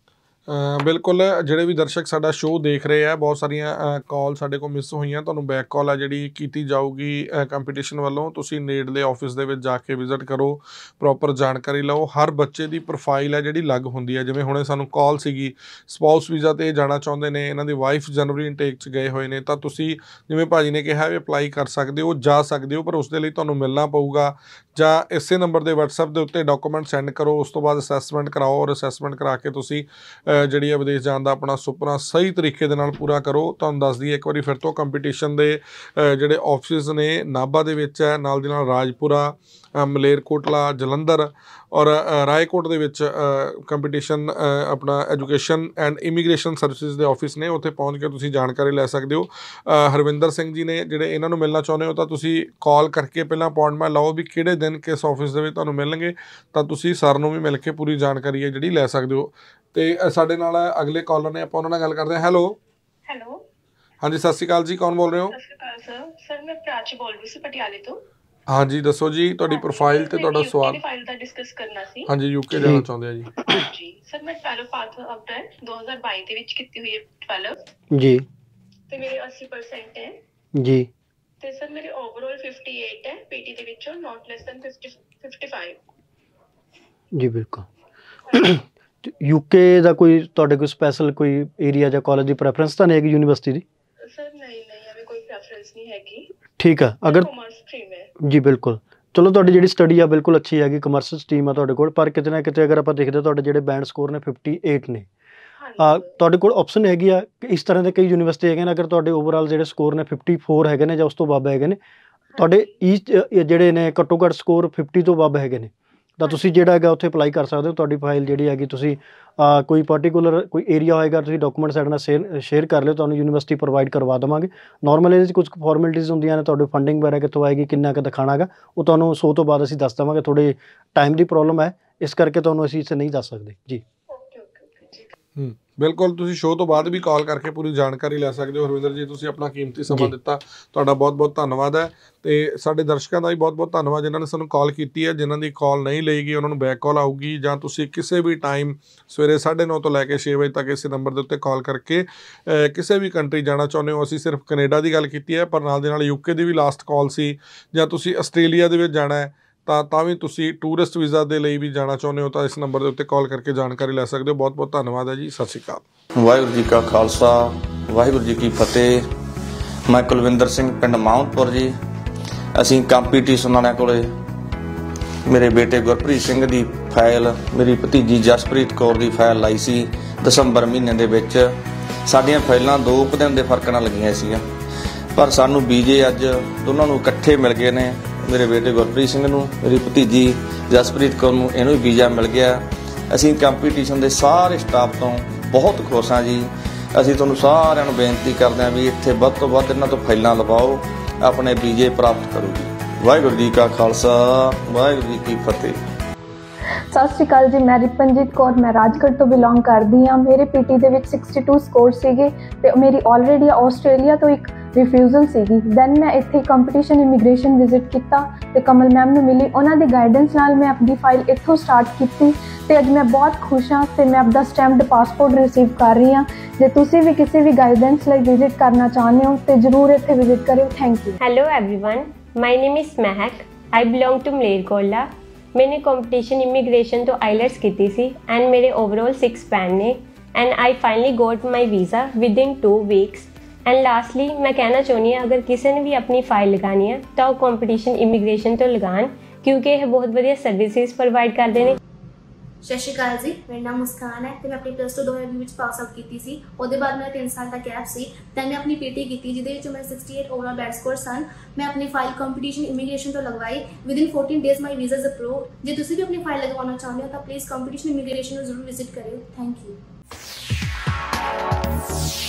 [SPEAKER 1] ਬਿਲਕੁਲ ਜਿਹੜੇ ਵੀ ਦਰਸ਼ਕ ਸਾਡਾ ਸ਼ੋਅ ਦੇਖ ਰਹੇ ਆ ਬਹੁਤ ਸਾਰੀਆਂ ਕਾਲ ਸਾਡੇ ਕੋਲ ਮਿਸ ਹੋਈਆਂ ਤੁਹਾਨੂੰ ਬੈਕ ਕਾਲ ਆ ਜਿਹੜੀ ਕੀਤੀ ਜਾਊਗੀ ਕੰਪੀਟੀਸ਼ਨ ਵੱਲੋਂ ਤੁਸੀਂ ਨੇੜਲੇ ਆਫਿਸ ਦੇ ਵਿੱਚ ਜਾ ਕੇ ਵਿਜ਼ਿਟ ਕਰੋ ਪ੍ਰੋਪਰ ਜਾਣਕਾਰੀ ਲਓ ਹਰ ਬੱਚੇ ਦੀ ਪ੍ਰੋਫਾਈਲ ਆ ਜਿਹੜੀ ਅਲੱਗ ਹੁੰਦੀ ਆ ਜਿਵੇਂ ਹੁਣੇ ਸਾਨੂੰ ਕਾਲ ਸੀਗੀ ਸਪਾਊਸ ਵੀਜ਼ਾ ਤੇ ਜਾਣਾ ਚਾਹੁੰਦੇ ਨੇ ਇਹਨਾਂ ਦੀ ਵਾਈਫ ਜਨਵਰੀ ਇਨਟੇਕ 'ਚ ਗਏ ਹੋਏ ਨੇ ਤਾਂ ਤੁਸੀਂ ਜਿਵੇਂ ਭਾਜੀ ਨੇ ਕਿਹਾ ਵੀ ਅਪਲਾਈ ਕਰ ਸਕਦੇ ਹੋ ਜਾ ਸਕਦੇ ਹੋ ਪਰ ਉਸ ਦੇ ਲਈ ਤੁਹਾਨੂੰ ਮਿਲਣਾ ਪਊਗਾ ਜਾਂ ਇਸੇ ਨੰਬਰ ਦੇ WhatsApp ਦੇ ਉੱਤੇ ਡਾਕੂਮੈਂਟ ਸੈਂਡ ਕਰੋ ਉਸ ਤੋਂ ਬਾਅਦ ਅਸੈਸਮੈਂਟ ਕਰਾਓ ਔਰ ਅਸੈਸਮੈਂਟ ਕਰਾ ਕੇ ਤੁਸੀਂ ਜਿਹੜੀ ਹੈ ਵਿਦੇਸ਼ ਜਾਣ ਦਾ ਆਪਣਾ ਸੁਪਨਾ ਸਹੀ ਤਰੀਕੇ ਦੇ ਨਾਲ ਪੂਰਾ ਕਰੋ ਤੁਹਾਨੂੰ ਦੱਸ ਦਈਏ ਇੱਕ ਵਾਰੀ ਫਿਰ ਤੋਂ ਕੰਪੀਟੀਸ਼ਨ ਦੇ ਜਿਹੜੇ ਆਫਿਸਿਸ ਨੇ ਨਾਬਾ ਦੇ ਵਿੱਚ ਹੈ ਨਾਲ ਦੇ ਨਾਲ ਰਾਜਪੁਰਾ ਮਲੇਰਕੋਟਲਾ ਜਲੰਧਰ ਔਰ ਰਾਏਕੋਟ ਦੇ ਵਿੱਚ ਕੰਪੀਟੀਸ਼ਨ ਆਪਣਾ ਐਜੂਕੇਸ਼ਨ ਐਂਡ ਇਮੀਗ੍ਰੇਸ਼ਨ ਸਰਵਿਸਿਜ਼ ਦੇ ਆਫਿਸ ਨੇ ਉੱਥੇ ਪਹੁੰਚ ਕੇ ਤੁਸੀਂ ਜਾਣਕਾਰੀ ਲੈ ਸਕਦੇ ਹੋ ਹਰਵਿੰਦਰ ਸਿੰਘ ਜੀ ਨੇ ਜਿਹੜੇ ਇਹਨਾਂ ਨੂੰ ਮਿਲਣਾ ਚਾਹੁੰਦੇ ਹੋ ਤਾਂ ਤੁਸੀਂ ਕਾਲ ਕਰਕੇ ਪਹਿਲਾਂ ਅਪਾਇੰਟਮੈਂਟ ਲਓ ਵੀ ਕਿਹੜੇ ਦਿਨ ਕਿਸ ਆਫਿਸ ਦੇ ਵਿੱਚ ਤੁਹਾਨੂੰ ਮਿਲਣਗੇ ਤਾਂ ਤੁਸੀਂ ਸਰ ਨੂੰ ਵੀ ਮਿਲ ਕੇ ਪੂਰੀ ਜਾਣਕਾਰੀ ਹੈ ਜਿਹੜੀ ਲੈ ਸਕਦੇ ਹੋ ਤੇ ਸਾਡੇ ਨਾਲ ਅਗਲੇ ਕਾਲਰ ਨੇ ਆਪਾਂ ਉਹਨਾਂ ਨਾਲ ਗੱਲ ਕਰਦੇ ਹਾਂ ਹੈਲੋ ਹੈਲੋ ਹਾਂਜੀ ਸਤਿ ਸ਼੍ਰੀ ਅਕਾਲ ਜੀ ਕੌਣ ਬੋਲ ਰਹੇ ਹੋ ਸਤਿ ਸ਼੍ਰੀ
[SPEAKER 3] ਅਕਾਲ ਸਰ ਸਰ ਮੈਂ ਪ੍ਰਾਚ ਬੋਲ ਰਹੀ ਸੀ ਪਟਿਆਲੇ ਤੋਂ
[SPEAKER 1] ਹਾਂਜੀ ਦੱਸੋ ਜੀ ਤੁਹਾਡੀ ਪ੍ਰੋਫਾਈਲ ਤੇ ਤੁਹਾਡਾ ਸਵਾਲ ਮੈਂ
[SPEAKER 3] ਫਾਈਲ ਦਾ ਡਿਸਕਸ ਕਰਨਾ ਸੀ ਹਾਂਜੀ ਯੂਕੇ ਜਾਣਾ ਚਾਹੁੰਦੇ ਆ ਜੀ ਜੀ ਸਰ ਮੈਂ ਫੈਲੋ ਪਾਥ ਅਪਡੇਟ 2022 ਦੇ ਵਿੱਚ ਕੀਤੀ ਹੋਈ ਹੈ ਫੈਲੋ ਜੀ ਤੇ ਮੇਰੇ 80% ਹੈ ਜੀ ਤੇ ਸਰ ਮੇਰੇ ਓਵਰਆਲ 58 ਹੈ ਪੀਟੀ ਦੇ ਵਿੱਚੋਂ ਨਾਟ ਲੈਸ ਥੈਨ 50 55
[SPEAKER 2] ਜੀ ਬਿਲਕੁਲ ਯੂਕੇ ਦਾ ਕੋਈ ਤੁਹਾਡੇ ਕੋਈ ਸਪੈਸ਼ਲ ਕੋਈ ਏਰੀਆ ਜਾਂ ਕਾਲਜ ਦੀ ਪ੍ਰੈਫਰੈਂਸ ਤਾਂ ਨਹੀਂ ਹੈਗੀ ਯੂਨੀਵਰਸਿਟੀ ਦੀ
[SPEAKER 3] ਸਰ ਨਹੀਂ ਨਹੀਂ ਅਵੇ ਕੋਈ ਪ੍ਰੈਫਰੈਂਸ ਨਹੀਂ ਹੈਗੀ
[SPEAKER 2] ਠੀਕ ਆ ਅਗਰ
[SPEAKER 3] ਕਮਰਸ ਸਟਰੀਮ
[SPEAKER 2] ਹੈ ਜੀ ਬਿਲਕੁਲ ਚਲੋ ਤੁਹਾਡੀ ਜਿਹੜੀ ਸਟੱਡੀ ਆ ਬਿਲਕੁਲ ਅੱਛੀ ਹੈਗੀ ਕਮਰਸ ਸਟਰੀਮ ਆ ਤੁਹਾਡੇ ਕੋਲ ਪਰ ਕਿਤੇ ਨਾ ਕਿਤੇ ਅਗਰ ਆਪਾਂ ਦੇਖਦੇ ਤੁਹਾਡੇ ਜਿਹੜੇ ਬੈਂਡ ਸਕੋਰ ਨੇ 58 ਨੇ ਆ ਤੁਹਾਡੇ ਕੋਲ ਆਪਸ਼ਨ ਹੈਗੀ ਆ ਕਿ ਇਸ ਤਰ੍ਹਾਂ ਦੇ ਕਈ ਯੂਨੀਵਰਸਿਟੀ ਹੈਗੇ ਨੇ ਅਗਰ ਤੁਹਾਡੇ ਓਵਰਆਲ ਜਿਹੜੇ ਸਕੋਰ ਨੇ 54 ਹੈਗੇ ਨੇ ਜਾਂ ਉਸ ਤੋਂ ਵੱਧ ਹੈਗੇ ਨੇ ਤੁਹਾਡੇ ਈਚ ਜਿਹੜੇ ਨੇ ਘੱਟੋ ਘੱਟ ਸਕੋਰ 50 ਤੋਂ ਵੱਧ ਹੈਗੇ ਨੇ ਤਾਂ ਤੁਸੀਂ ਜਿਹੜਾ ਹੈਗਾ ਉੱਥੇ ਅਪਲਾਈ ਕਰ ਸਕਦੇ ਹੋ ਤੁਹਾਡੀ ਫਾਈਲ ਜਿਹੜੀ ਹੈਗੀ ਤੁਸੀਂ ਕੋਈ ਪਾਰਟਿਕੂਲਰ ਕੋਈ ਏਰੀਆ ਹੋਏਗਾ ਤੁਸੀਂ ਡਾਕੂਮੈਂਟ ਸਾਡੇ ਨਾਲ ਸ਼ੇਅਰ ਕਰ ਲਿਓ ਤੁਹਾਨੂੰ ਯੂਨੀਵਰਸਿਟੀ ਪ੍ਰੋਵਾਈਡ ਕਰਵਾ ਦੇਵਾਂਗੇ ਨਾਰਮਲ ਇਹਦੇ ਕੁਝ ਫਾਰਮੈਲਿਟੀਆਂ ਹੁੰਦੀਆਂ ਨੇ ਤੁਹਾਡੇ ਫੰਡਿੰਗ ਬਾਰੇ ਕਿੱਥੋਂ ਆਏਗੀ ਕਿੰਨਾ ਕੁ ਦਿਖਾਣਾਗਾ ਉਹ ਤੁਹਾਨੂੰ 100 ਤੋਂ ਬਾਅਦ ਅਸੀਂ ਦੱਸ ਦੇਵਾਂਗੇ ਥੋੜੇ ਟਾਈਮ ਦੀ ਪ੍ਰੋਬਲਮ ਹੈ ਇਸ ਕਰਕੇ ਤੁਹਾਨੂੰ ਅਸੀਂ ਇਸ ਨਹੀਂ ਦੱਸ ਸਕਦੇ ਜੀ ਓਕੇ
[SPEAKER 1] ਓਕੇ ਠੀਕ ਹੂੰ ਬਿਲਕੁਲ ਤੁਸੀਂ ਸ਼ੋਅ ਤੋਂ ਬਾਅਦ ਵੀ ਕਾਲ ਕਰਕੇ ਪੂਰੀ ਜਾਣਕਾਰੀ ਲੈ ਸਕਦੇ ਹੋ ਹਰਵਿੰਦਰ ਜੀ ਤੁਸੀਂ ਆਪਣਾ ਕੀਮਤੀ ਸਮਾਂ ਦਿੱਤਾ ਤੁਹਾਡਾ ਬਹੁਤ-ਬਹੁਤ ਧੰਨਵਾਦ ਹੈ ਤੇ ਸਾਡੇ ਦਰਸ਼ਕਾਂ ਦਾ ਵੀ ਬਹੁਤ-ਬਹੁਤ ਧੰਨਵਾਦ ਜਿਨ੍ਹਾਂ ਨੇ ਸਾਨੂੰ ਕਾਲ ਕੀਤੀ ਹੈ ਜਿਨ੍ਹਾਂ ਦੀ ਕਾਲ ਨਹੀਂ ਲਈ ਗਈ ਉਹਨਾਂ ਨੂੰ ਬੈਕ ਕਾਲ ਆਊਗੀ ਜਾਂ ਤੁਸੀਂ ਕਿਸੇ ਵੀ ਟਾਈਮ ਸਵੇਰੇ 9:30 ਤੋਂ ਲੈ ਕੇ 6 ਵਜੇ ਤੱਕ ਇਸੇ ਨੰਬਰ ਦੇ ਉੱਤੇ ਕਾਲ ਕਰਕੇ ਕਿਸੇ ਵੀ ਕੰਟਰੀ ਜਾਣਾ ਚਾਹੁੰਦੇ ਹੋ ਅਸੀਂ ਸਿਰਫ ਕੈਨੇਡਾ ਦੀ ਗੱਲ ਕੀਤੀ ਹੈ ਪਰ ਨਾਲ ਦੇ ਨਾਲ ਯੂਕੇ ਦੀ ਵੀ ਲਾਸਟ ਕਾਲ ਸੀ ਜਾਂ ਤੁਸੀਂ ਆਸਟ੍ਰੇਲੀਆ ਦੇ ਵਿੱਚ ਜਾਣਾ ਹੈ ਤਾਂ ਤਾਂ ਵੀ ਤੁਸੀਂ ਟੂਰਿਸਟ ਵੀਜ਼ਾ ਦੇ ਲਈ ਵੀ ਜਾਣਾ ਚਾਹੁੰਦੇ ਹੋ ਤਾਂ ਇਸ ਨੰਬਰ ਦੇ ਉੱਤੇ ਕਾਲ ਕਰਕੇ ਜਾਣਕਾਰੀ ਲੈ ਸਕਦੇ ਹੋ ਬਹੁਤ ਬਹੁਤ ਧੰਨਵਾਦ ਹੈ ਜੀ ਸਤਿ ਸ਼੍ਰੀ ਅਕਾਲ ਵਾਹਿਗੁਰੂ ਜੀ ਕਾ ਖਾਲਸਾ ਵਾਹਿਗੁਰੂ ਜੀ ਕੀ ਫਤਿਹ ਮੈਂ ਕੁਲਵਿੰਦਰ ਸਿੰਘ ਪਿੰਡ ਮਾਉਂਟਪੁਰ ਜੀ ਅਸੀਂ ਕੰਪੀਟੀਸ਼ਨ ਵਾਲਿਆਂ ਕੋਲੇ ਮੇਰੇ ਬੇਟੇ ਗੁਰਪ੍ਰੀਤ ਸਿੰਘ ਦੀ ਫਾਈਲ ਮੇਰੀ ਭਤੀਜੀ ਜਸਪ੍ਰੀਤ ਕੌਰ ਦੀ ਫਾਈਲ ਲਾਈ ਸੀ ਦਸੰਬਰ ਮਹੀਨੇ ਦੇ ਵਿੱਚ ਸਾਡੀਆਂ ਫਾਈਲਾਂ ਦੋ ਪਦਿਆਂ ਦਿਨ ਦੇ ਫਰਕ ਨਾਲ ਲੱਗੀਆਂ ਸੀਗੀਆਂ ਪਰ ਸਾਨੂੰ ਵੀਜ਼ੇ ਅੱਜ ਦੋਨਾਂ ਨੂੰ ਇਕੱਠੇ ਮਿਲ ਗਏ ਨੇ ਮੇਰੇ ਬੇਟੇ ਗੁਰਪ੍ਰੀਤ ਸਿੰਘ ਨੂੰ ਮੇਰੀ ਭਤੀਜੀ ਜਸਪ੍ਰੀਤ ਕੌਰ ਨੂੰ ਇਹਨੂੰ ਵੀ ਵੀਜ਼ਾ ਮਿਲ ਗਿਆ ਅਸੀਂ ਕੰਪੀਟੀਸ਼ਨ ਦੇ ਸਾਰੇ ਸਟਾਫ ਤੋਂ ਬਹੁਤ ਖੁਸ਼ ਹਾਂ ਜੀ ਅਸੀਂ ਤੁਹਾਨੂੰ ਸਾਰਿਆਂ ਨੂੰ ਬੇਨਤੀ ਕਰਦੇ ਹਾਂ ਵੀ ਇੱਥੇ ਵੱਧ ਤੋਂ ਵੱਧ ਇਹਨਾਂ ਤੋਂ ਫਾਈਲਾਂ ਲਵਾਓ ਆਪਣੇ ਵੀਜ਼ੇ ਪ੍ਰਾਪਤ ਕਰੋ ਜੀ ਵਾਹਿਗੁਰੂ ਜੀ ਕਾ ਖਾਲਸਾ ਵਾਹਿਗੁਰੂ ਜੀ ਕੀ ਫਤਿਹ
[SPEAKER 3] ਸਤਿ ਸ਼੍ਰੀ ਅਕਾਲ ਜੀ ਮੈਂ ਰਿਪਨਜੀਤ ਕੌਰ ਮੈਂ ਰਾਜਗੜ ਤੋਂ ਬਿਲੋਂਗ ਕਰਦੀ ਆ ਮੇਰੇ ਪੀਟੀ ਦੇ ਵਿੱਚ 62 ਸਕੋਰ ਸੀਗੇ ਤੇ ਮੇਰੀ ਆਲਰੇਡੀ ਆਸਟ੍ਰੇਲੀਆ ਤੋਂ ਇੱਕ ਰਿਫਿਊਜ਼ਲ ਸੀਗੀ ਦੈਨ ਮੈਂ ਇੱਥੇ ਕੰਪੀਟੀਸ਼ਨ ਇਮੀਗ੍ਰੇਸ਼ਨ ਵਿਜ਼ਿਟ ਕੀਤਾ ਤੇ ਕਮਲ ਮੈਮ ਨੂੰ ਮਿਲੀ ਉਹਨਾਂ ਦੇ ਗਾਈਡੈਂਸ ਨਾਲ ਮੈਂ ਆਪਣੀ ਫਾਈਲ ਇੱਥੋਂ ਸਟਾਰਟ ਕੀਤੀ ਤੇ ਅੱਜ ਮੈਂ ਬਹੁਤ ਖੁਸ਼ ਹਾਂ ਤੇ ਮੈਂ ਆਪਣਾ ਸਟੈਂਪਡ ਪਾਸਪੋਰਟ ਰਿਸੀਵ ਕਰ ਰਹੀ ਹਾਂ ਜੇ ਤੁਸੀਂ ਵੀ ਕਿਸੇ ਵੀ ਗਾਈਡੈਂਸ ਲਈ ਵਿਜ਼ਿਟ ਕਰਨਾ ਚਾਹੁੰਦੇ ਹੋ ਤੇ ਜ਼ਰੂਰ ਇੱਥੇ ਵਿਜ਼ਿਟ ਕਰਿਓ thank you hello everyone my name is Mehak I belong to ਮਲੇਰ ਕੋਲਾ ਮੈਨੇ ਕੰਪੀਟੀਸ਼ਨ ਇਮੀਗ੍ਰੇਸ਼ਨ ਤੋਂ ਆਈਲੈਟਸ ਕੀਤੀ ਸੀ ਐਂਡ ਮੇਰੇ ਓਵਰਆਲ 6 ਪੈਨ ਨੇ and I finally got my visa with 2 weeks and lastly ਮੈਂ ਕਹਿਣਾ ਚਾਹੁੰਦੀ ਹਾਂ ਅਗਰ ਕਿਸੇ ਨੇ ਵੀ ਆਪਣੀ ਫਾਈਲ ਲਗਾਣੀ ਹੈ ਤਾਂ ਉਹ ਕੰਪੀਟੀਸ਼ਨ ਇਮੀਗ੍ਰੇਸ਼ਨ ਤੋਂ ਲਗਾਣ ਕਿਉਂਕਿ ਇਹ ਬਹੁਤ ਵਧੀਆ ਸਰਵਿਸਿਜ਼ ਪ੍ਰੋਵਾਈਡ ਕਰਦੇ ਨੇ ਸ਼ਸ਼ੀਕਾਲ ਜੀ ਮੇਰਾ ਨਾਮ ਮੁਸਕਾਨ ਹੈ ਤੇ ਮੈਂ ਆਪਣੀ ਪਲੱਸ 2 2020 ਵਿੱਚ ਪਾਸ ਆਊਟ ਕੀਤੀ ਸੀ ਉਹਦੇ ਬਾਅਦ ਮੈਂ 3 ਸਾਲ ਦਾ ਗੈਪ ਸੀ ਤਾਂ ਮੈਂ ਆਪਣੀ ਪੀਟੀ ਕੀਤੀ ਜਿਹਦੇ ਵਿੱਚ ਮੈਂ 68 ਓਵਰਆਲ ਬੈਡ ਸਕੋਰ ਸਨ ਮੈਂ ਆਪਣੀ ਫਾਈਲ ਕੰਪੀਟੀਸ਼ਨ ਇਮੀਗ੍ਰੇਸ਼ਨ ਤੋਂ ਲਗਵਾਈ within 14 days my visa is approved ਜੇ ਤੁਸੀਂ ਵੀ ਆਪਣੀ ਫਾਈਲ ਲਗਵਾਉਣਾ ਚਾਹੁੰਦੇ ਹੋ ਤਾਂ ਪਲੀਜ਼ ਕੰਪੀਟੀਸ਼ਨ ਇਮੀਗ੍ਰੇਸ਼ਨ ਨੂੰ ਜ਼ਰੂਰ ਵਿਜ਼ਿਟ ਕਰਿਓ ਥੈਂਕ ਯੂ